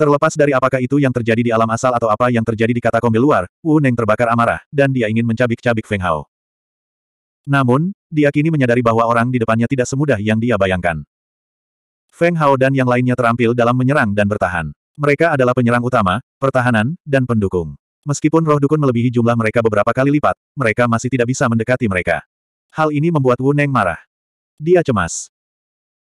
Terlepas dari apakah itu yang terjadi di alam asal atau apa yang terjadi di katakombe luar, Wu Neng terbakar amarah, dan dia ingin mencabik-cabik Feng Hao. Namun, dia kini menyadari bahwa orang di depannya tidak semudah yang dia bayangkan. Feng Hao dan yang lainnya terampil dalam menyerang dan bertahan. Mereka adalah penyerang utama, pertahanan, dan pendukung. Meskipun roh dukun melebihi jumlah mereka beberapa kali lipat, mereka masih tidak bisa mendekati mereka. Hal ini membuat Wu Neng marah. Dia cemas.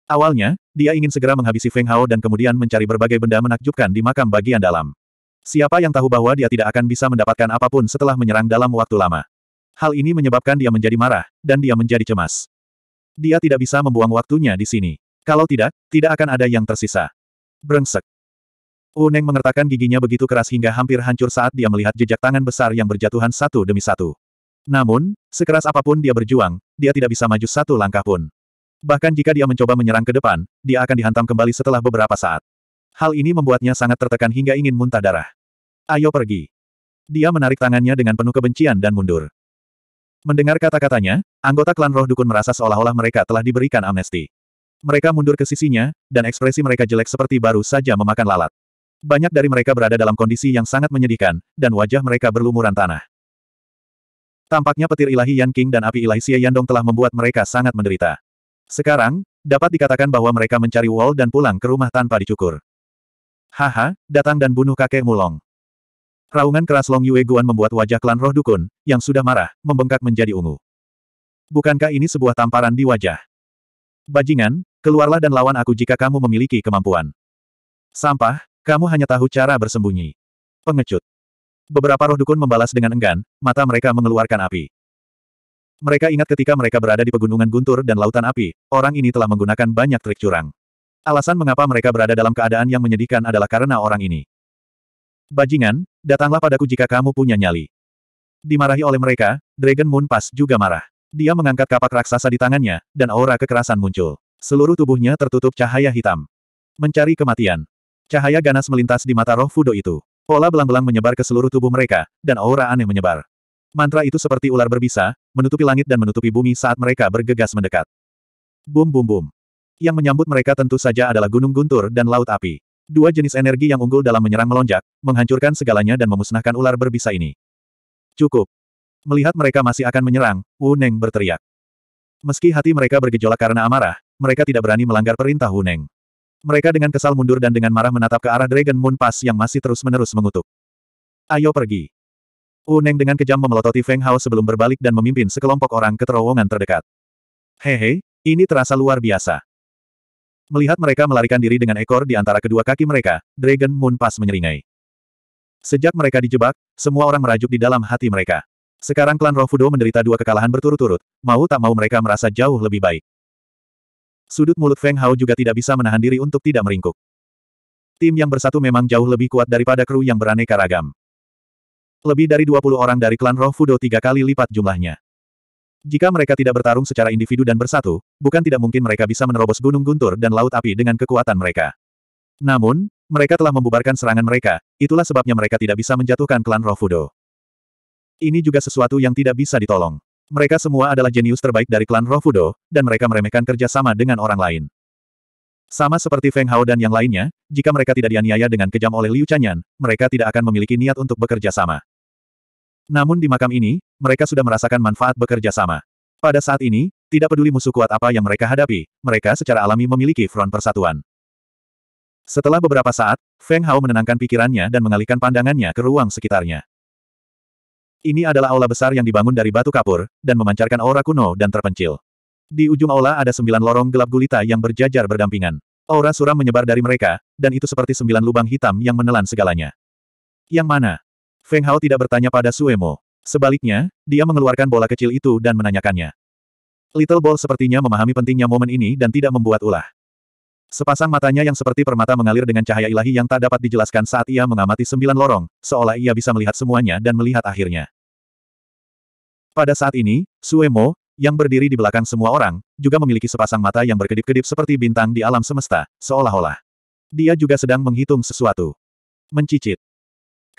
Awalnya, dia ingin segera menghabisi Feng Hao dan kemudian mencari berbagai benda menakjubkan di makam bagian dalam. Siapa yang tahu bahwa dia tidak akan bisa mendapatkan apapun setelah menyerang dalam waktu lama. Hal ini menyebabkan dia menjadi marah, dan dia menjadi cemas. Dia tidak bisa membuang waktunya di sini. Kalau tidak, tidak akan ada yang tersisa. Brengsek. Uneng oh, mengertakkan giginya begitu keras hingga hampir hancur saat dia melihat jejak tangan besar yang berjatuhan satu demi satu. Namun, sekeras apapun dia berjuang, dia tidak bisa maju satu langkah pun. Bahkan jika dia mencoba menyerang ke depan, dia akan dihantam kembali setelah beberapa saat. Hal ini membuatnya sangat tertekan hingga ingin muntah darah. Ayo pergi. Dia menarik tangannya dengan penuh kebencian dan mundur. Mendengar kata-katanya, anggota klan roh dukun merasa seolah-olah mereka telah diberikan amnesti. Mereka mundur ke sisinya, dan ekspresi mereka jelek seperti baru saja memakan lalat. Banyak dari mereka berada dalam kondisi yang sangat menyedihkan, dan wajah mereka berlumuran tanah. Tampaknya petir ilahi Yan King dan api ilahi Xie Yandong telah membuat mereka sangat menderita. Sekarang, dapat dikatakan bahwa mereka mencari Wall dan pulang ke rumah tanpa dicukur. Haha, datang dan bunuh kakek Mulong. Raungan keras Long Yue Guan membuat wajah klan roh dukun, yang sudah marah, membengkak menjadi ungu. Bukankah ini sebuah tamparan di wajah? Bajingan, keluarlah dan lawan aku jika kamu memiliki kemampuan. Sampah, kamu hanya tahu cara bersembunyi. Pengecut. Beberapa roh dukun membalas dengan enggan, mata mereka mengeluarkan api. Mereka ingat ketika mereka berada di pegunungan guntur dan lautan api, orang ini telah menggunakan banyak trik curang. Alasan mengapa mereka berada dalam keadaan yang menyedihkan adalah karena orang ini. Bajingan, datanglah padaku jika kamu punya nyali. Dimarahi oleh mereka, Dragon Moon Pass juga marah. Dia mengangkat kapak raksasa di tangannya, dan aura kekerasan muncul. Seluruh tubuhnya tertutup cahaya hitam. Mencari kematian. Cahaya ganas melintas di mata roh Fudo itu. Pola belang-belang menyebar ke seluruh tubuh mereka, dan aura aneh menyebar. Mantra itu seperti ular berbisa, menutupi langit dan menutupi bumi saat mereka bergegas mendekat. Bum bum bum. Yang menyambut mereka tentu saja adalah gunung guntur dan laut api. Dua jenis energi yang unggul dalam menyerang melonjak, menghancurkan segalanya dan memusnahkan ular berbisa ini. Cukup. Melihat mereka masih akan menyerang, Wu Neng berteriak. Meski hati mereka bergejolak karena amarah, mereka tidak berani melanggar perintah Wu Neng. Mereka dengan kesal mundur dan dengan marah menatap ke arah Dragon Moon Pass yang masih terus-menerus mengutuk. Ayo pergi. Uneng dengan kejam memelototi Feng Hao sebelum berbalik dan memimpin sekelompok orang ke terowongan terdekat. Hehe, ini terasa luar biasa. Melihat mereka melarikan diri dengan ekor di antara kedua kaki mereka, Dragon Moon Pass menyeringai. Sejak mereka dijebak, semua orang merajuk di dalam hati mereka. Sekarang klan Rofudo menderita dua kekalahan berturut-turut, mau tak mau mereka merasa jauh lebih baik. Sudut mulut Feng Hao juga tidak bisa menahan diri untuk tidak meringkuk. Tim yang bersatu memang jauh lebih kuat daripada kru yang beraneka ragam. Lebih dari 20 orang dari klan roh Fudo tiga kali lipat jumlahnya. Jika mereka tidak bertarung secara individu dan bersatu, bukan tidak mungkin mereka bisa menerobos gunung guntur dan laut api dengan kekuatan mereka. Namun, mereka telah membubarkan serangan mereka, itulah sebabnya mereka tidak bisa menjatuhkan klan roh Fudo. Ini juga sesuatu yang tidak bisa ditolong. Mereka semua adalah jenius terbaik dari klan roh Fudo, dan mereka meremehkan kerjasama dengan orang lain. Sama seperti Feng Hao dan yang lainnya, jika mereka tidak dianiaya dengan kejam oleh Liu Chanyan, mereka tidak akan memiliki niat untuk bekerja sama. Namun di makam ini, mereka sudah merasakan manfaat bekerja sama. Pada saat ini, tidak peduli musuh kuat apa yang mereka hadapi, mereka secara alami memiliki front persatuan. Setelah beberapa saat, Feng Hao menenangkan pikirannya dan mengalihkan pandangannya ke ruang sekitarnya. Ini adalah aula besar yang dibangun dari batu kapur, dan memancarkan aura kuno dan terpencil. Di ujung aula ada sembilan lorong gelap gulita yang berjajar berdampingan. Aura suram menyebar dari mereka, dan itu seperti sembilan lubang hitam yang menelan segalanya. Yang mana? Feng Hao tidak bertanya pada Suemo. Sebaliknya, dia mengeluarkan bola kecil itu dan menanyakannya. Little Ball sepertinya memahami pentingnya momen ini dan tidak membuat ulah. Sepasang matanya yang seperti permata mengalir dengan cahaya ilahi yang tak dapat dijelaskan saat ia mengamati sembilan lorong, seolah ia bisa melihat semuanya dan melihat akhirnya. Pada saat ini, Suemo, yang berdiri di belakang semua orang, juga memiliki sepasang mata yang berkedip-kedip seperti bintang di alam semesta, seolah-olah. Dia juga sedang menghitung sesuatu. Mencicit.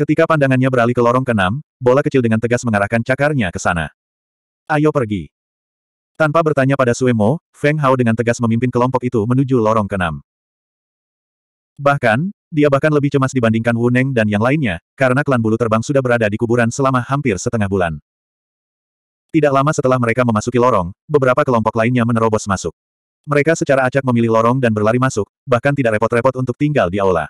Ketika pandangannya beralih ke lorong keenam, bola kecil dengan tegas mengarahkan cakarnya ke sana. Ayo pergi. Tanpa bertanya pada Suemo, Feng Hao dengan tegas memimpin kelompok itu menuju lorong keenam. Bahkan, dia bahkan lebih cemas dibandingkan Wu Neng dan yang lainnya, karena klan bulu terbang sudah berada di kuburan selama hampir setengah bulan. Tidak lama setelah mereka memasuki lorong, beberapa kelompok lainnya menerobos masuk. Mereka secara acak memilih lorong dan berlari masuk, bahkan tidak repot-repot untuk tinggal di aula.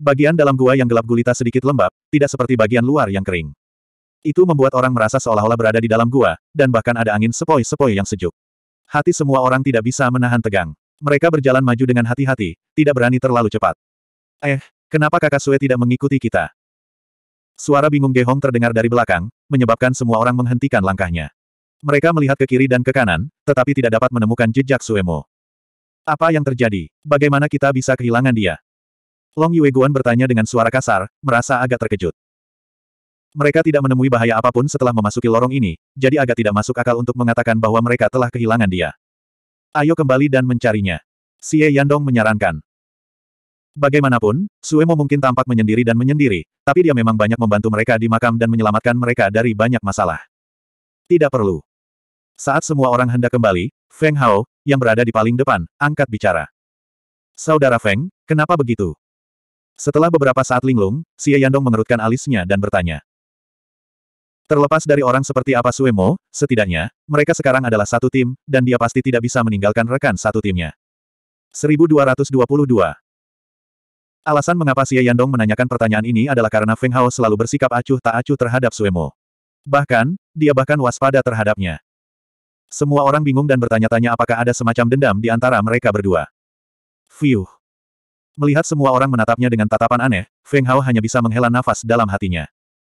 Bagian dalam gua yang gelap gulita sedikit lembab, tidak seperti bagian luar yang kering. Itu membuat orang merasa seolah-olah berada di dalam gua, dan bahkan ada angin sepoi-sepoi yang sejuk. Hati semua orang tidak bisa menahan tegang. Mereka berjalan maju dengan hati-hati, tidak berani terlalu cepat. Eh, kenapa kakak Sue tidak mengikuti kita? Suara bingung Gehong terdengar dari belakang, menyebabkan semua orang menghentikan langkahnya. Mereka melihat ke kiri dan ke kanan, tetapi tidak dapat menemukan jejak Suemo. Apa yang terjadi? Bagaimana kita bisa kehilangan dia? Long Yueguan bertanya dengan suara kasar, merasa agak terkejut. Mereka tidak menemui bahaya apapun setelah memasuki lorong ini, jadi agak tidak masuk akal untuk mengatakan bahwa mereka telah kehilangan dia. Ayo kembali dan mencarinya. Xie Yandong menyarankan. Bagaimanapun, Suemo mungkin tampak menyendiri dan menyendiri, tapi dia memang banyak membantu mereka di makam dan menyelamatkan mereka dari banyak masalah. Tidak perlu. Saat semua orang hendak kembali, Feng Hao, yang berada di paling depan, angkat bicara. Saudara Feng, kenapa begitu? Setelah beberapa saat linglung, Xie Yandong mengerutkan alisnya dan bertanya. Terlepas dari orang seperti apa Suemo, setidaknya, mereka sekarang adalah satu tim, dan dia pasti tidak bisa meninggalkan rekan satu timnya. 1222 Alasan mengapa Xie Yandong menanyakan pertanyaan ini adalah karena Feng Hao selalu bersikap acuh tak acuh terhadap Suemo. Bahkan, dia bahkan waspada terhadapnya. Semua orang bingung dan bertanya-tanya apakah ada semacam dendam di antara mereka berdua. Fiuh. Melihat semua orang menatapnya dengan tatapan aneh, Feng Hao hanya bisa menghela nafas dalam hatinya.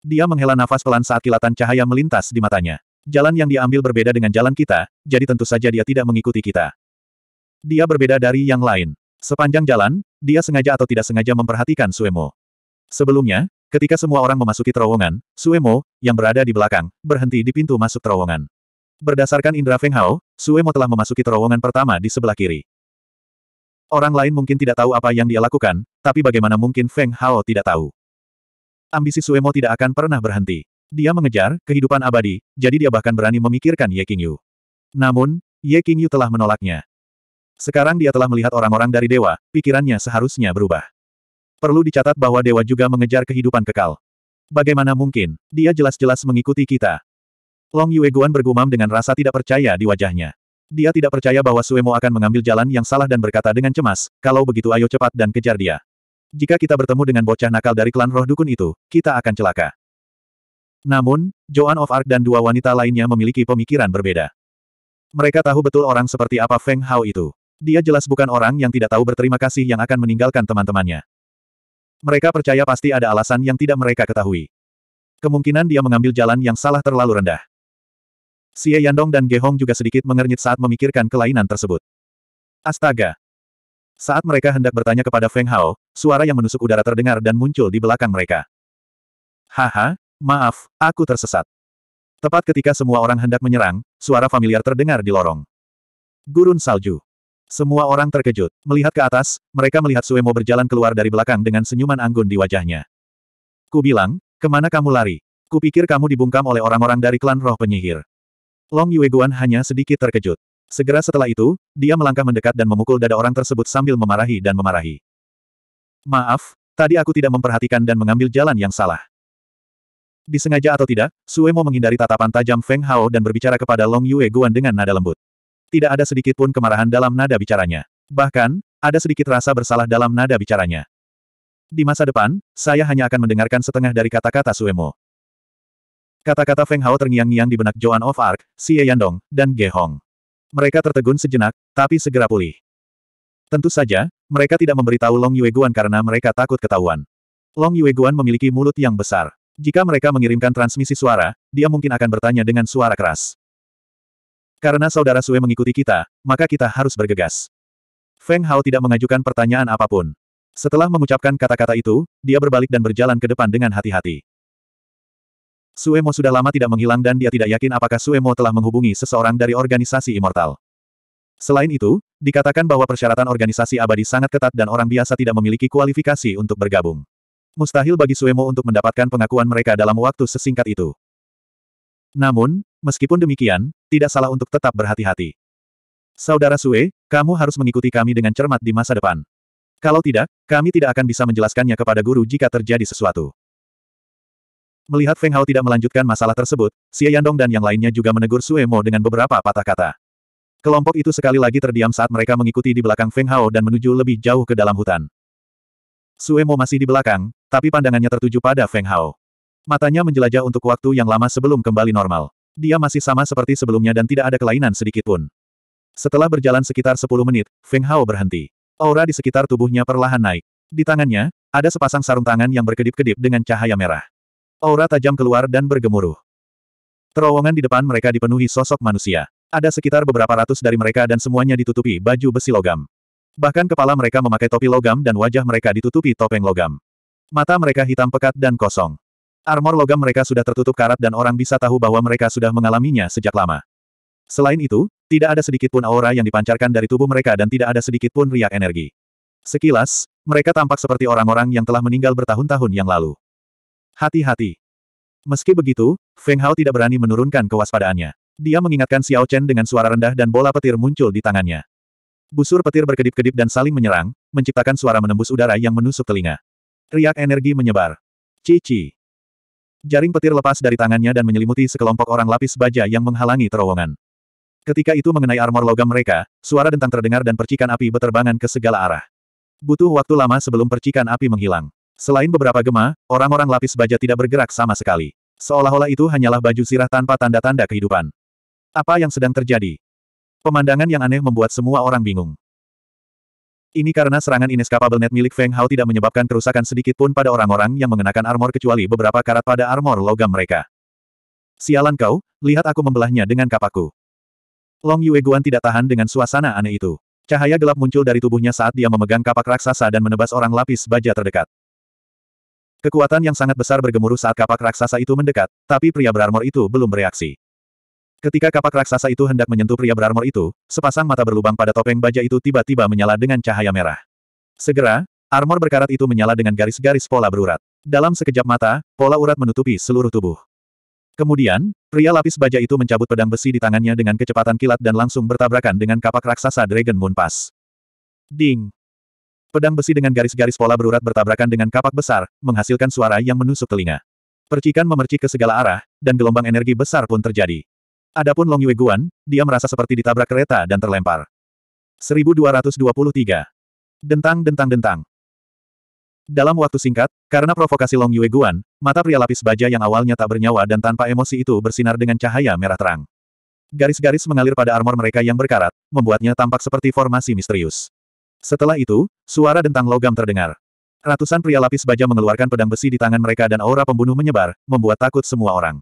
Dia menghela nafas pelan saat kilatan cahaya melintas di matanya. Jalan yang diambil berbeda dengan jalan kita, jadi tentu saja dia tidak mengikuti kita. Dia berbeda dari yang lain. Sepanjang jalan, dia sengaja atau tidak sengaja memperhatikan Suemo. Sebelumnya, ketika semua orang memasuki terowongan, Suemo, yang berada di belakang, berhenti di pintu masuk terowongan. Berdasarkan indera Feng Hao, Suemo telah memasuki terowongan pertama di sebelah kiri. Orang lain mungkin tidak tahu apa yang dia lakukan, tapi bagaimana mungkin Feng Hao tidak tahu? Ambisi Suemo tidak akan pernah berhenti. Dia mengejar kehidupan abadi, jadi dia bahkan berani memikirkan Ye Qingyu. Namun, Ye Qingyu telah menolaknya. Sekarang dia telah melihat orang-orang dari dewa, pikirannya seharusnya berubah. Perlu dicatat bahwa dewa juga mengejar kehidupan kekal. Bagaimana mungkin, dia jelas-jelas mengikuti kita. Long Yue Guan bergumam dengan rasa tidak percaya di wajahnya. Dia tidak percaya bahwa Suemo akan mengambil jalan yang salah dan berkata dengan cemas, kalau begitu ayo cepat dan kejar dia. Jika kita bertemu dengan bocah nakal dari klan roh dukun itu, kita akan celaka. Namun, Joan of Arc dan dua wanita lainnya memiliki pemikiran berbeda. Mereka tahu betul orang seperti apa Feng Hao itu. Dia jelas bukan orang yang tidak tahu berterima kasih yang akan meninggalkan teman-temannya. Mereka percaya pasti ada alasan yang tidak mereka ketahui. Kemungkinan dia mengambil jalan yang salah terlalu rendah. Xie Yandong dan Ge Hong juga sedikit mengernyit saat memikirkan kelainan tersebut. Astaga! Saat mereka hendak bertanya kepada Feng Hao, suara yang menusuk udara terdengar dan muncul di belakang mereka. Haha, maaf, aku tersesat. Tepat ketika semua orang hendak menyerang, suara familiar terdengar di lorong. Gurun salju. Semua orang terkejut. Melihat ke atas, mereka melihat Suemo berjalan keluar dari belakang dengan senyuman anggun di wajahnya. Ku bilang, kemana kamu lari? Kupikir kamu dibungkam oleh orang-orang dari klan roh penyihir. Long Yueguan hanya sedikit terkejut. Segera setelah itu, dia melangkah mendekat dan memukul dada orang tersebut sambil memarahi dan memarahi. Maaf, tadi aku tidak memperhatikan dan mengambil jalan yang salah. Disengaja atau tidak, Suemo menghindari tatapan tajam Feng Hao dan berbicara kepada Long Yueguan dengan nada lembut. Tidak ada sedikit pun kemarahan dalam nada bicaranya. Bahkan, ada sedikit rasa bersalah dalam nada bicaranya. Di masa depan, saya hanya akan mendengarkan setengah dari kata-kata Suemo. Kata-kata Feng Hao terngiang-ngiang di benak Joan of Arc, Xie Yandong, dan Ge Hong. Mereka tertegun sejenak, tapi segera pulih. Tentu saja, mereka tidak memberitahu Long Yueguan karena mereka takut ketahuan. Long Yueguan memiliki mulut yang besar. Jika mereka mengirimkan transmisi suara, dia mungkin akan bertanya dengan suara keras. Karena saudara Sue mengikuti kita, maka kita harus bergegas. Feng Hao tidak mengajukan pertanyaan apapun. Setelah mengucapkan kata-kata itu, dia berbalik dan berjalan ke depan dengan hati-hati. Suemo sudah lama tidak menghilang dan dia tidak yakin apakah Suemo telah menghubungi seseorang dari organisasi Immortal. Selain itu, dikatakan bahwa persyaratan organisasi abadi sangat ketat dan orang biasa tidak memiliki kualifikasi untuk bergabung. Mustahil bagi Suemo untuk mendapatkan pengakuan mereka dalam waktu sesingkat itu. Namun, meskipun demikian, tidak salah untuk tetap berhati-hati. Saudara Sue, kamu harus mengikuti kami dengan cermat di masa depan. Kalau tidak, kami tidak akan bisa menjelaskannya kepada guru jika terjadi sesuatu. Melihat Feng Hao tidak melanjutkan masalah tersebut, Xie Yandong dan yang lainnya juga menegur Sue Mo dengan beberapa patah kata. Kelompok itu sekali lagi terdiam saat mereka mengikuti di belakang Feng Hao dan menuju lebih jauh ke dalam hutan. Sue Mo masih di belakang, tapi pandangannya tertuju pada Feng Hao. Matanya menjelajah untuk waktu yang lama sebelum kembali normal. Dia masih sama seperti sebelumnya dan tidak ada kelainan sedikitpun. Setelah berjalan sekitar 10 menit, Feng Hao berhenti. Aura di sekitar tubuhnya perlahan naik. Di tangannya, ada sepasang sarung tangan yang berkedip-kedip dengan cahaya merah. Aura tajam keluar dan bergemuruh. Terowongan di depan mereka dipenuhi sosok manusia. Ada sekitar beberapa ratus dari mereka dan semuanya ditutupi baju besi logam. Bahkan kepala mereka memakai topi logam dan wajah mereka ditutupi topeng logam. Mata mereka hitam pekat dan kosong. Armor logam mereka sudah tertutup karat dan orang bisa tahu bahwa mereka sudah mengalaminya sejak lama. Selain itu, tidak ada sedikit pun aura yang dipancarkan dari tubuh mereka dan tidak ada sedikit pun riak energi. Sekilas, mereka tampak seperti orang-orang yang telah meninggal bertahun-tahun yang lalu. Hati-hati. Meski begitu, Feng Hao tidak berani menurunkan kewaspadaannya. Dia mengingatkan Xiao Chen dengan suara rendah dan bola petir muncul di tangannya. Busur petir berkedip-kedip dan saling menyerang, menciptakan suara menembus udara yang menusuk telinga. Riak energi menyebar. Cici. Jaring petir lepas dari tangannya dan menyelimuti sekelompok orang lapis baja yang menghalangi terowongan. Ketika itu mengenai armor logam mereka, suara dentang terdengar dan percikan api beterbangan ke segala arah. Butuh waktu lama sebelum percikan api menghilang. Selain beberapa gema, orang-orang lapis baja tidak bergerak sama sekali. Seolah-olah itu hanyalah baju sirah tanpa tanda-tanda kehidupan. Apa yang sedang terjadi? Pemandangan yang aneh membuat semua orang bingung. Ini karena serangan inescapable net milik Feng Hao tidak menyebabkan kerusakan sedikit pun pada orang-orang yang mengenakan armor kecuali beberapa karat pada armor logam mereka. Sialan kau, lihat aku membelahnya dengan kapaku. Long Yue Guan tidak tahan dengan suasana aneh itu. Cahaya gelap muncul dari tubuhnya saat dia memegang kapak raksasa dan menebas orang lapis baja terdekat. Kekuatan yang sangat besar bergemuruh saat kapak raksasa itu mendekat, tapi pria berarmor itu belum bereaksi. Ketika kapak raksasa itu hendak menyentuh pria berarmor itu, sepasang mata berlubang pada topeng baja itu tiba-tiba menyala dengan cahaya merah. Segera, armor berkarat itu menyala dengan garis-garis pola berurat. Dalam sekejap mata, pola urat menutupi seluruh tubuh. Kemudian, pria lapis baja itu mencabut pedang besi di tangannya dengan kecepatan kilat dan langsung bertabrakan dengan kapak raksasa Dragon Moon Pass. Ding! Pedang besi dengan garis-garis pola berurat bertabrakan dengan kapak besar, menghasilkan suara yang menusuk telinga. Percikan memercik ke segala arah, dan gelombang energi besar pun terjadi. Adapun Long Yue Guan, dia merasa seperti ditabrak kereta dan terlempar. 1223. Dentang dentang dentang. Dalam waktu singkat, karena provokasi Long Yue Guan, mata pria lapis baja yang awalnya tak bernyawa dan tanpa emosi itu bersinar dengan cahaya merah terang. Garis-garis mengalir pada armor mereka yang berkarat, membuatnya tampak seperti formasi misterius. Setelah itu, suara dentang logam terdengar. Ratusan pria lapis baja mengeluarkan pedang besi di tangan mereka dan aura pembunuh menyebar, membuat takut semua orang.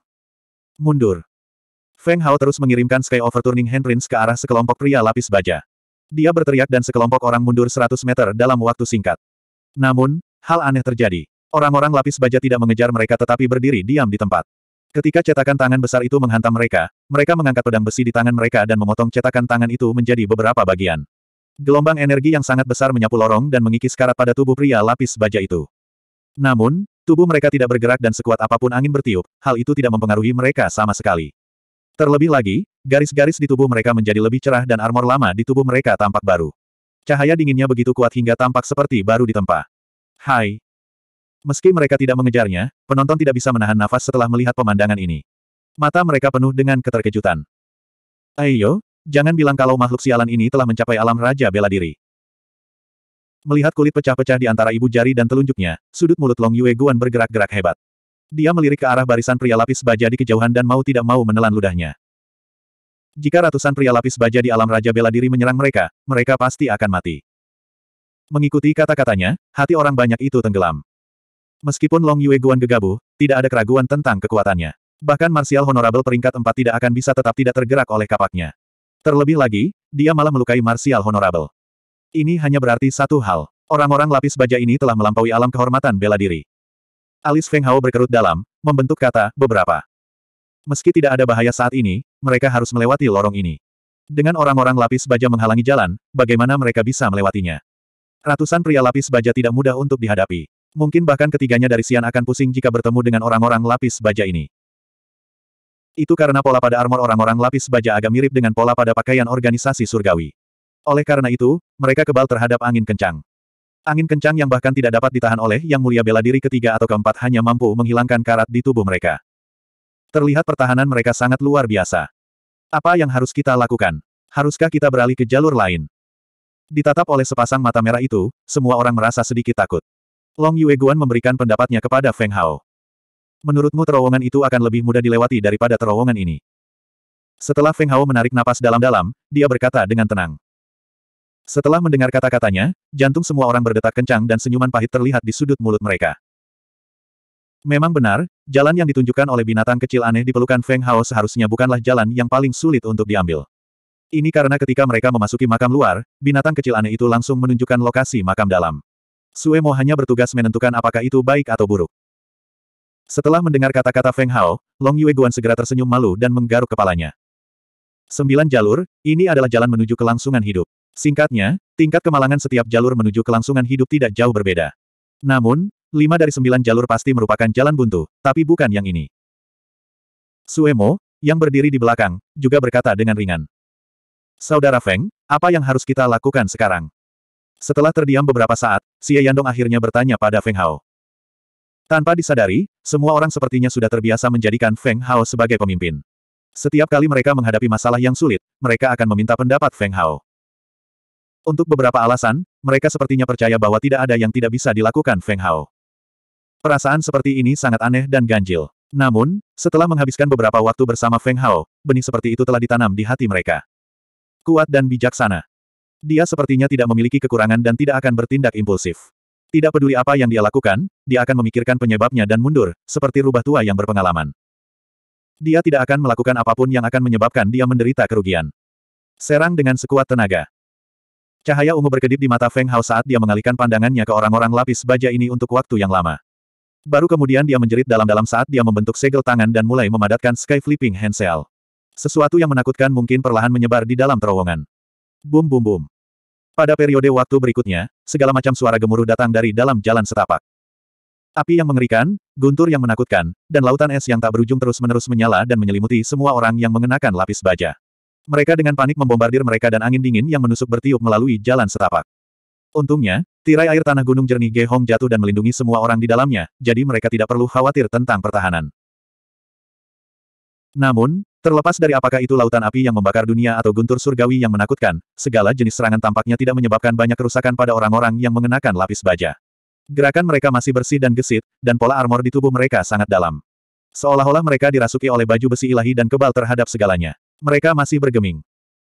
Mundur. Feng Hao terus mengirimkan Sky Overturning Handprints ke arah sekelompok pria lapis baja. Dia berteriak dan sekelompok orang mundur 100 meter dalam waktu singkat. Namun, hal aneh terjadi. Orang-orang lapis baja tidak mengejar mereka tetapi berdiri diam di tempat. Ketika cetakan tangan besar itu menghantam mereka, mereka mengangkat pedang besi di tangan mereka dan memotong cetakan tangan itu menjadi beberapa bagian. Gelombang energi yang sangat besar menyapu lorong dan mengikis karat pada tubuh pria lapis baja itu. Namun, tubuh mereka tidak bergerak dan sekuat apapun angin bertiup, hal itu tidak mempengaruhi mereka sama sekali. Terlebih lagi, garis-garis di tubuh mereka menjadi lebih cerah dan armor lama di tubuh mereka tampak baru. Cahaya dinginnya begitu kuat hingga tampak seperti baru ditempa. Hai. Meski mereka tidak mengejarnya, penonton tidak bisa menahan nafas setelah melihat pemandangan ini. Mata mereka penuh dengan keterkejutan. Ayo, Jangan bilang kalau makhluk sialan ini telah mencapai alam Raja Bela Diri. Melihat kulit pecah-pecah di antara ibu jari dan telunjuknya, sudut mulut Long Yue Guan bergerak-gerak hebat. Dia melirik ke arah barisan pria lapis baja di kejauhan dan mau tidak mau menelan ludahnya. Jika ratusan pria lapis baja di alam Raja Bela Diri menyerang mereka, mereka pasti akan mati. Mengikuti kata-katanya, hati orang banyak itu tenggelam. Meskipun Long Yue Guan gegabah, tidak ada keraguan tentang kekuatannya. Bahkan Martial Honorable peringkat 4 tidak akan bisa tetap tidak tergerak oleh kapaknya. Terlebih lagi, dia malah melukai Martial Honorable. Ini hanya berarti satu hal. Orang-orang lapis baja ini telah melampaui alam kehormatan bela diri. Alis Feng Hao berkerut dalam, membentuk kata, beberapa. Meski tidak ada bahaya saat ini, mereka harus melewati lorong ini. Dengan orang-orang lapis baja menghalangi jalan, bagaimana mereka bisa melewatinya? Ratusan pria lapis baja tidak mudah untuk dihadapi. Mungkin bahkan ketiganya dari Sian akan pusing jika bertemu dengan orang-orang lapis baja ini. Itu karena pola pada armor orang-orang lapis baja agak mirip dengan pola pada pakaian organisasi surgawi. Oleh karena itu, mereka kebal terhadap angin kencang. Angin kencang yang bahkan tidak dapat ditahan oleh yang mulia bela diri ketiga atau keempat hanya mampu menghilangkan karat di tubuh mereka. Terlihat pertahanan mereka sangat luar biasa. Apa yang harus kita lakukan? Haruskah kita beralih ke jalur lain? Ditatap oleh sepasang mata merah itu, semua orang merasa sedikit takut. Long Yue Guan memberikan pendapatnya kepada Feng Hao. Menurutmu terowongan itu akan lebih mudah dilewati daripada terowongan ini. Setelah Feng Hao menarik napas dalam-dalam, dia berkata dengan tenang. Setelah mendengar kata-katanya, jantung semua orang berdetak kencang dan senyuman pahit terlihat di sudut mulut mereka. Memang benar, jalan yang ditunjukkan oleh binatang kecil aneh di pelukan Feng Hao seharusnya bukanlah jalan yang paling sulit untuk diambil. Ini karena ketika mereka memasuki makam luar, binatang kecil aneh itu langsung menunjukkan lokasi makam dalam. Suemo hanya bertugas menentukan apakah itu baik atau buruk. Setelah mendengar kata-kata Feng Hao, Long Yue Guan segera tersenyum malu dan menggaruk kepalanya. Sembilan jalur, ini adalah jalan menuju kelangsungan hidup. Singkatnya, tingkat kemalangan setiap jalur menuju kelangsungan hidup tidak jauh berbeda. Namun, lima dari sembilan jalur pasti merupakan jalan buntu, tapi bukan yang ini. Suemo, yang berdiri di belakang, juga berkata dengan ringan. Saudara Feng, apa yang harus kita lakukan sekarang? Setelah terdiam beberapa saat, Xie Yandong akhirnya bertanya pada Feng Hao. Tanpa disadari, semua orang sepertinya sudah terbiasa menjadikan Feng Hao sebagai pemimpin. Setiap kali mereka menghadapi masalah yang sulit, mereka akan meminta pendapat Feng Hao. Untuk beberapa alasan, mereka sepertinya percaya bahwa tidak ada yang tidak bisa dilakukan Feng Hao. Perasaan seperti ini sangat aneh dan ganjil. Namun, setelah menghabiskan beberapa waktu bersama Feng Hao, benih seperti itu telah ditanam di hati mereka. Kuat dan bijaksana. Dia sepertinya tidak memiliki kekurangan dan tidak akan bertindak impulsif. Tidak peduli apa yang dia lakukan, dia akan memikirkan penyebabnya dan mundur, seperti rubah tua yang berpengalaman. Dia tidak akan melakukan apapun yang akan menyebabkan dia menderita kerugian. Serang dengan sekuat tenaga. Cahaya ungu berkedip di mata Feng Hao saat dia mengalihkan pandangannya ke orang-orang lapis baja ini untuk waktu yang lama. Baru kemudian dia menjerit dalam-dalam saat dia membentuk segel tangan dan mulai memadatkan Sky Flipping handsel. Sesuatu yang menakutkan mungkin perlahan menyebar di dalam terowongan. Bum bum bum. Pada periode waktu berikutnya, segala macam suara gemuruh datang dari dalam jalan setapak. Api yang mengerikan, guntur yang menakutkan, dan lautan es yang tak berujung terus-menerus menyala dan menyelimuti semua orang yang mengenakan lapis baja. Mereka dengan panik membombardir mereka dan angin dingin yang menusuk bertiup melalui jalan setapak. Untungnya, tirai air tanah gunung jernih Gehong jatuh dan melindungi semua orang di dalamnya, jadi mereka tidak perlu khawatir tentang pertahanan. Namun, terlepas dari apakah itu lautan api yang membakar dunia atau guntur surgawi yang menakutkan, segala jenis serangan tampaknya tidak menyebabkan banyak kerusakan pada orang-orang yang mengenakan lapis baja. Gerakan mereka masih bersih dan gesit, dan pola armor di tubuh mereka sangat dalam. Seolah-olah mereka dirasuki oleh baju besi ilahi dan kebal terhadap segalanya. Mereka masih bergeming.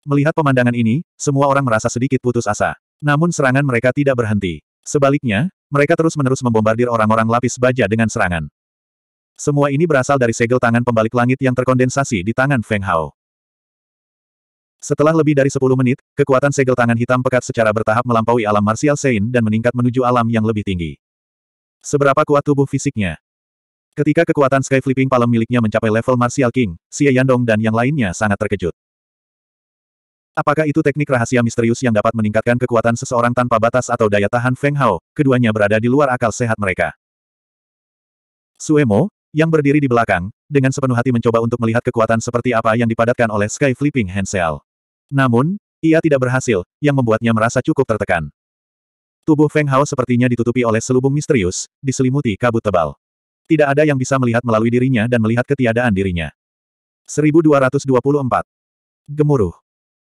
Melihat pemandangan ini, semua orang merasa sedikit putus asa. Namun serangan mereka tidak berhenti. Sebaliknya, mereka terus-menerus membombardir orang-orang lapis baja dengan serangan. Semua ini berasal dari segel tangan pembalik langit yang terkondensasi di tangan Feng Hao. Setelah lebih dari 10 menit, kekuatan segel tangan hitam pekat secara bertahap melampaui alam martial Sein dan meningkat menuju alam yang lebih tinggi. Seberapa kuat tubuh fisiknya? Ketika kekuatan Sky Flipping Palem miliknya mencapai level Martial King, Xie Yandong dan yang lainnya sangat terkejut. Apakah itu teknik rahasia misterius yang dapat meningkatkan kekuatan seseorang tanpa batas atau daya tahan Feng Hao? Keduanya berada di luar akal sehat mereka. Suemo, yang berdiri di belakang, dengan sepenuh hati mencoba untuk melihat kekuatan seperti apa yang dipadatkan oleh Sky Flipping Hensel. Namun, ia tidak berhasil, yang membuatnya merasa cukup tertekan. Tubuh Feng Hao sepertinya ditutupi oleh selubung misterius, diselimuti kabut tebal. Tidak ada yang bisa melihat melalui dirinya dan melihat ketiadaan dirinya. 1224. Gemuruh.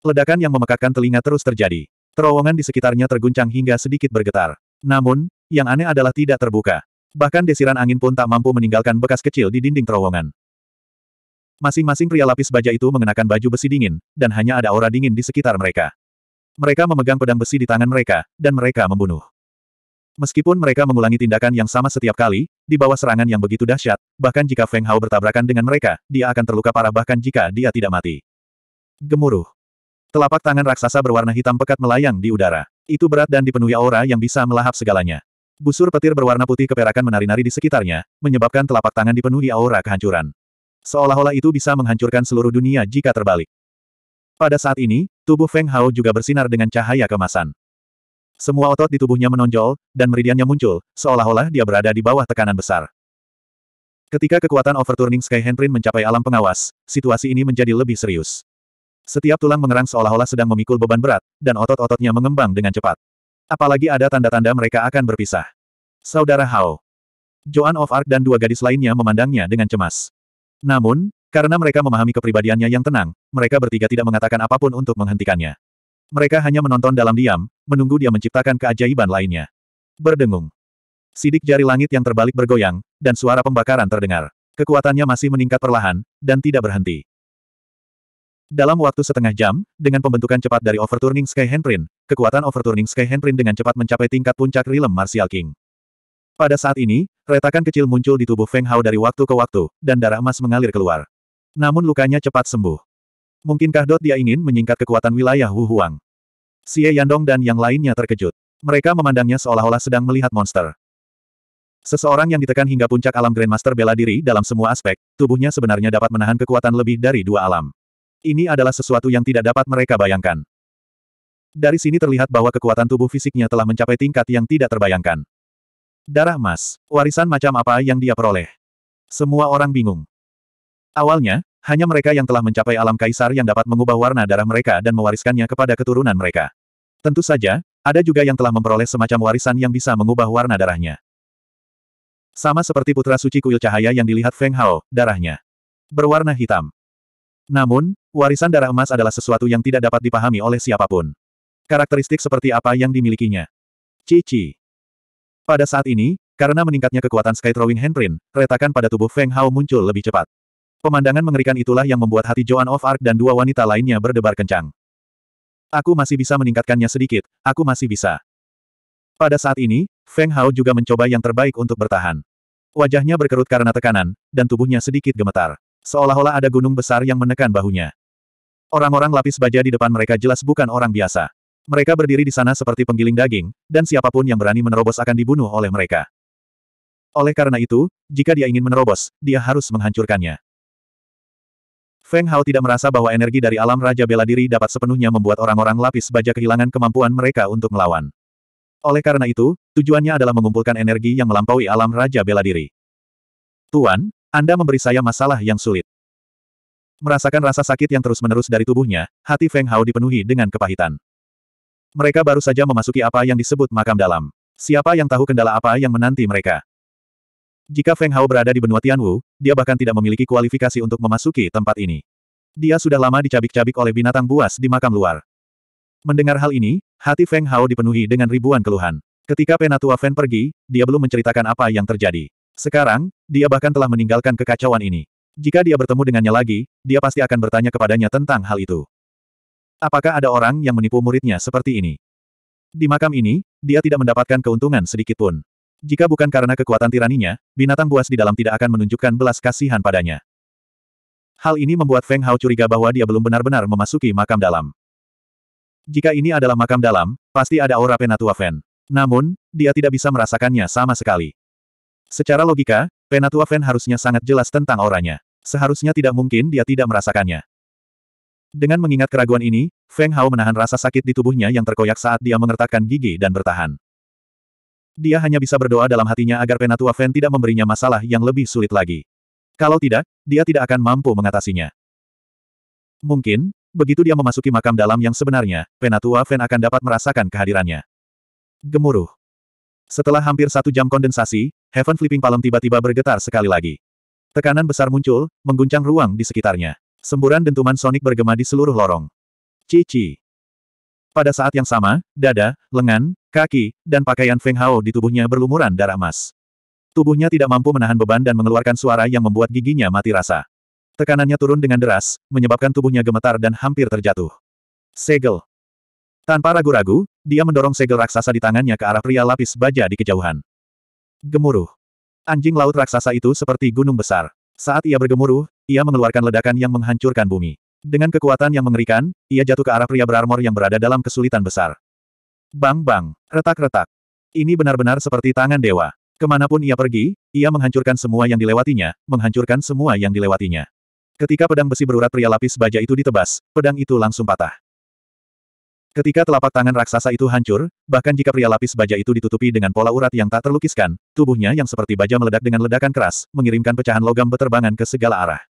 Ledakan yang memekakkan telinga terus terjadi. Terowongan di sekitarnya terguncang hingga sedikit bergetar. Namun, yang aneh adalah tidak terbuka. Bahkan desiran angin pun tak mampu meninggalkan bekas kecil di dinding terowongan. Masing-masing pria lapis baja itu mengenakan baju besi dingin, dan hanya ada aura dingin di sekitar mereka. Mereka memegang pedang besi di tangan mereka, dan mereka membunuh. Meskipun mereka mengulangi tindakan yang sama setiap kali, di bawah serangan yang begitu dahsyat, bahkan jika Feng Hao bertabrakan dengan mereka, dia akan terluka parah bahkan jika dia tidak mati. Gemuruh. Telapak tangan raksasa berwarna hitam pekat melayang di udara. Itu berat dan dipenuhi aura yang bisa melahap segalanya. Busur petir berwarna putih keperakan menari-nari di sekitarnya, menyebabkan telapak tangan dipenuhi aura kehancuran. Seolah-olah itu bisa menghancurkan seluruh dunia jika terbalik. Pada saat ini, tubuh Feng Hao juga bersinar dengan cahaya kemasan. Semua otot di tubuhnya menonjol, dan meridiannya muncul, seolah-olah dia berada di bawah tekanan besar. Ketika kekuatan overturning Sky Handprint mencapai alam pengawas, situasi ini menjadi lebih serius. Setiap tulang mengerang seolah-olah sedang memikul beban berat, dan otot-ototnya mengembang dengan cepat. Apalagi ada tanda-tanda mereka akan berpisah. Saudara Hao. Joan of Arc dan dua gadis lainnya memandangnya dengan cemas. Namun, karena mereka memahami kepribadiannya yang tenang, mereka bertiga tidak mengatakan apapun untuk menghentikannya. Mereka hanya menonton dalam diam, menunggu dia menciptakan keajaiban lainnya. Berdengung. Sidik jari langit yang terbalik bergoyang, dan suara pembakaran terdengar. Kekuatannya masih meningkat perlahan, dan tidak berhenti. Dalam waktu setengah jam, dengan pembentukan cepat dari Overturning Sky Handprint, kekuatan Overturning Sky Handprint dengan cepat mencapai tingkat puncak Realm Martial King. Pada saat ini, retakan kecil muncul di tubuh Feng Hao dari waktu ke waktu, dan darah emas mengalir keluar. Namun lukanya cepat sembuh. Mungkinkah Dot dia ingin menyingkat kekuatan wilayah Wu Huang? Xie Yandong dan yang lainnya terkejut. Mereka memandangnya seolah-olah sedang melihat monster. Seseorang yang ditekan hingga puncak alam Grandmaster bela diri dalam semua aspek, tubuhnya sebenarnya dapat menahan kekuatan lebih dari dua alam. Ini adalah sesuatu yang tidak dapat mereka bayangkan. Dari sini terlihat bahwa kekuatan tubuh fisiknya telah mencapai tingkat yang tidak terbayangkan. Darah emas, warisan macam apa yang dia peroleh? Semua orang bingung. Awalnya, hanya mereka yang telah mencapai alam kaisar yang dapat mengubah warna darah mereka dan mewariskannya kepada keturunan mereka. Tentu saja, ada juga yang telah memperoleh semacam warisan yang bisa mengubah warna darahnya. Sama seperti putra suci kuil cahaya yang dilihat Feng Hao, darahnya berwarna hitam. Namun, Warisan darah emas adalah sesuatu yang tidak dapat dipahami oleh siapapun. Karakteristik seperti apa yang dimilikinya? Cici. Pada saat ini, karena meningkatnya kekuatan Sky Throwing Handprint, retakan pada tubuh Feng Hao muncul lebih cepat. Pemandangan mengerikan itulah yang membuat hati Joan of Arc dan dua wanita lainnya berdebar kencang. Aku masih bisa meningkatkannya sedikit, aku masih bisa. Pada saat ini, Feng Hao juga mencoba yang terbaik untuk bertahan. Wajahnya berkerut karena tekanan, dan tubuhnya sedikit gemetar. Seolah-olah ada gunung besar yang menekan bahunya. Orang-orang lapis baja di depan mereka jelas bukan orang biasa. Mereka berdiri di sana seperti penggiling daging, dan siapapun yang berani menerobos akan dibunuh oleh mereka. Oleh karena itu, jika dia ingin menerobos, dia harus menghancurkannya. Feng Hao tidak merasa bahwa energi dari alam Raja Bela Diri dapat sepenuhnya membuat orang-orang lapis baja kehilangan kemampuan mereka untuk melawan. Oleh karena itu, tujuannya adalah mengumpulkan energi yang melampaui alam Raja Bela Diri. Tuan, Anda memberi saya masalah yang sulit. Merasakan rasa sakit yang terus-menerus dari tubuhnya, hati Feng Hao dipenuhi dengan kepahitan. Mereka baru saja memasuki apa yang disebut makam dalam. Siapa yang tahu kendala apa yang menanti mereka? Jika Feng Hao berada di benua Tianwu, dia bahkan tidak memiliki kualifikasi untuk memasuki tempat ini. Dia sudah lama dicabik-cabik oleh binatang buas di makam luar. Mendengar hal ini, hati Feng Hao dipenuhi dengan ribuan keluhan. Ketika Penatua Feng pergi, dia belum menceritakan apa yang terjadi. Sekarang, dia bahkan telah meninggalkan kekacauan ini. Jika dia bertemu dengannya lagi, dia pasti akan bertanya kepadanya tentang hal itu. Apakah ada orang yang menipu muridnya seperti ini? Di makam ini, dia tidak mendapatkan keuntungan sedikit pun. Jika bukan karena kekuatan tiraninya, binatang buas di dalam tidak akan menunjukkan belas kasihan padanya. Hal ini membuat Feng Hao curiga bahwa dia belum benar-benar memasuki makam dalam. Jika ini adalah makam dalam, pasti ada aura Penatua Fen. Namun, dia tidak bisa merasakannya sama sekali. Secara logika, Penatua Fan harusnya sangat jelas tentang orangnya. Seharusnya tidak mungkin dia tidak merasakannya. Dengan mengingat keraguan ini, Feng Hao menahan rasa sakit di tubuhnya yang terkoyak saat dia mengertakkan gigi dan bertahan. Dia hanya bisa berdoa dalam hatinya agar Penatua Fan tidak memberinya masalah yang lebih sulit lagi. Kalau tidak, dia tidak akan mampu mengatasinya. Mungkin, begitu dia memasuki makam dalam yang sebenarnya, Penatua Fan akan dapat merasakan kehadirannya. Gemuruh. Setelah hampir satu jam kondensasi, Heaven Flipping Palm tiba-tiba bergetar sekali lagi. Tekanan besar muncul, mengguncang ruang di sekitarnya. Semburan dentuman sonik bergema di seluruh lorong. Cici. Pada saat yang sama, dada, lengan, kaki, dan pakaian Feng Hao di tubuhnya berlumuran darah emas. Tubuhnya tidak mampu menahan beban dan mengeluarkan suara yang membuat giginya mati rasa. Tekanannya turun dengan deras, menyebabkan tubuhnya gemetar dan hampir terjatuh. Segel. Tanpa ragu-ragu, dia mendorong segel raksasa di tangannya ke arah pria lapis baja di kejauhan. Gemuruh. Anjing laut raksasa itu seperti gunung besar. Saat ia bergemuruh, ia mengeluarkan ledakan yang menghancurkan bumi. Dengan kekuatan yang mengerikan, ia jatuh ke arah pria berarmor yang berada dalam kesulitan besar. Bang-bang, retak-retak. Ini benar-benar seperti tangan dewa. Kemanapun ia pergi, ia menghancurkan semua yang dilewatinya, menghancurkan semua yang dilewatinya. Ketika pedang besi berurat pria lapis baja itu ditebas, pedang itu langsung patah. Ketika telapak tangan raksasa itu hancur, bahkan jika pria lapis baja itu ditutupi dengan pola urat yang tak terlukiskan, tubuhnya yang seperti baja meledak dengan ledakan keras, mengirimkan pecahan logam beterbangan ke segala arah.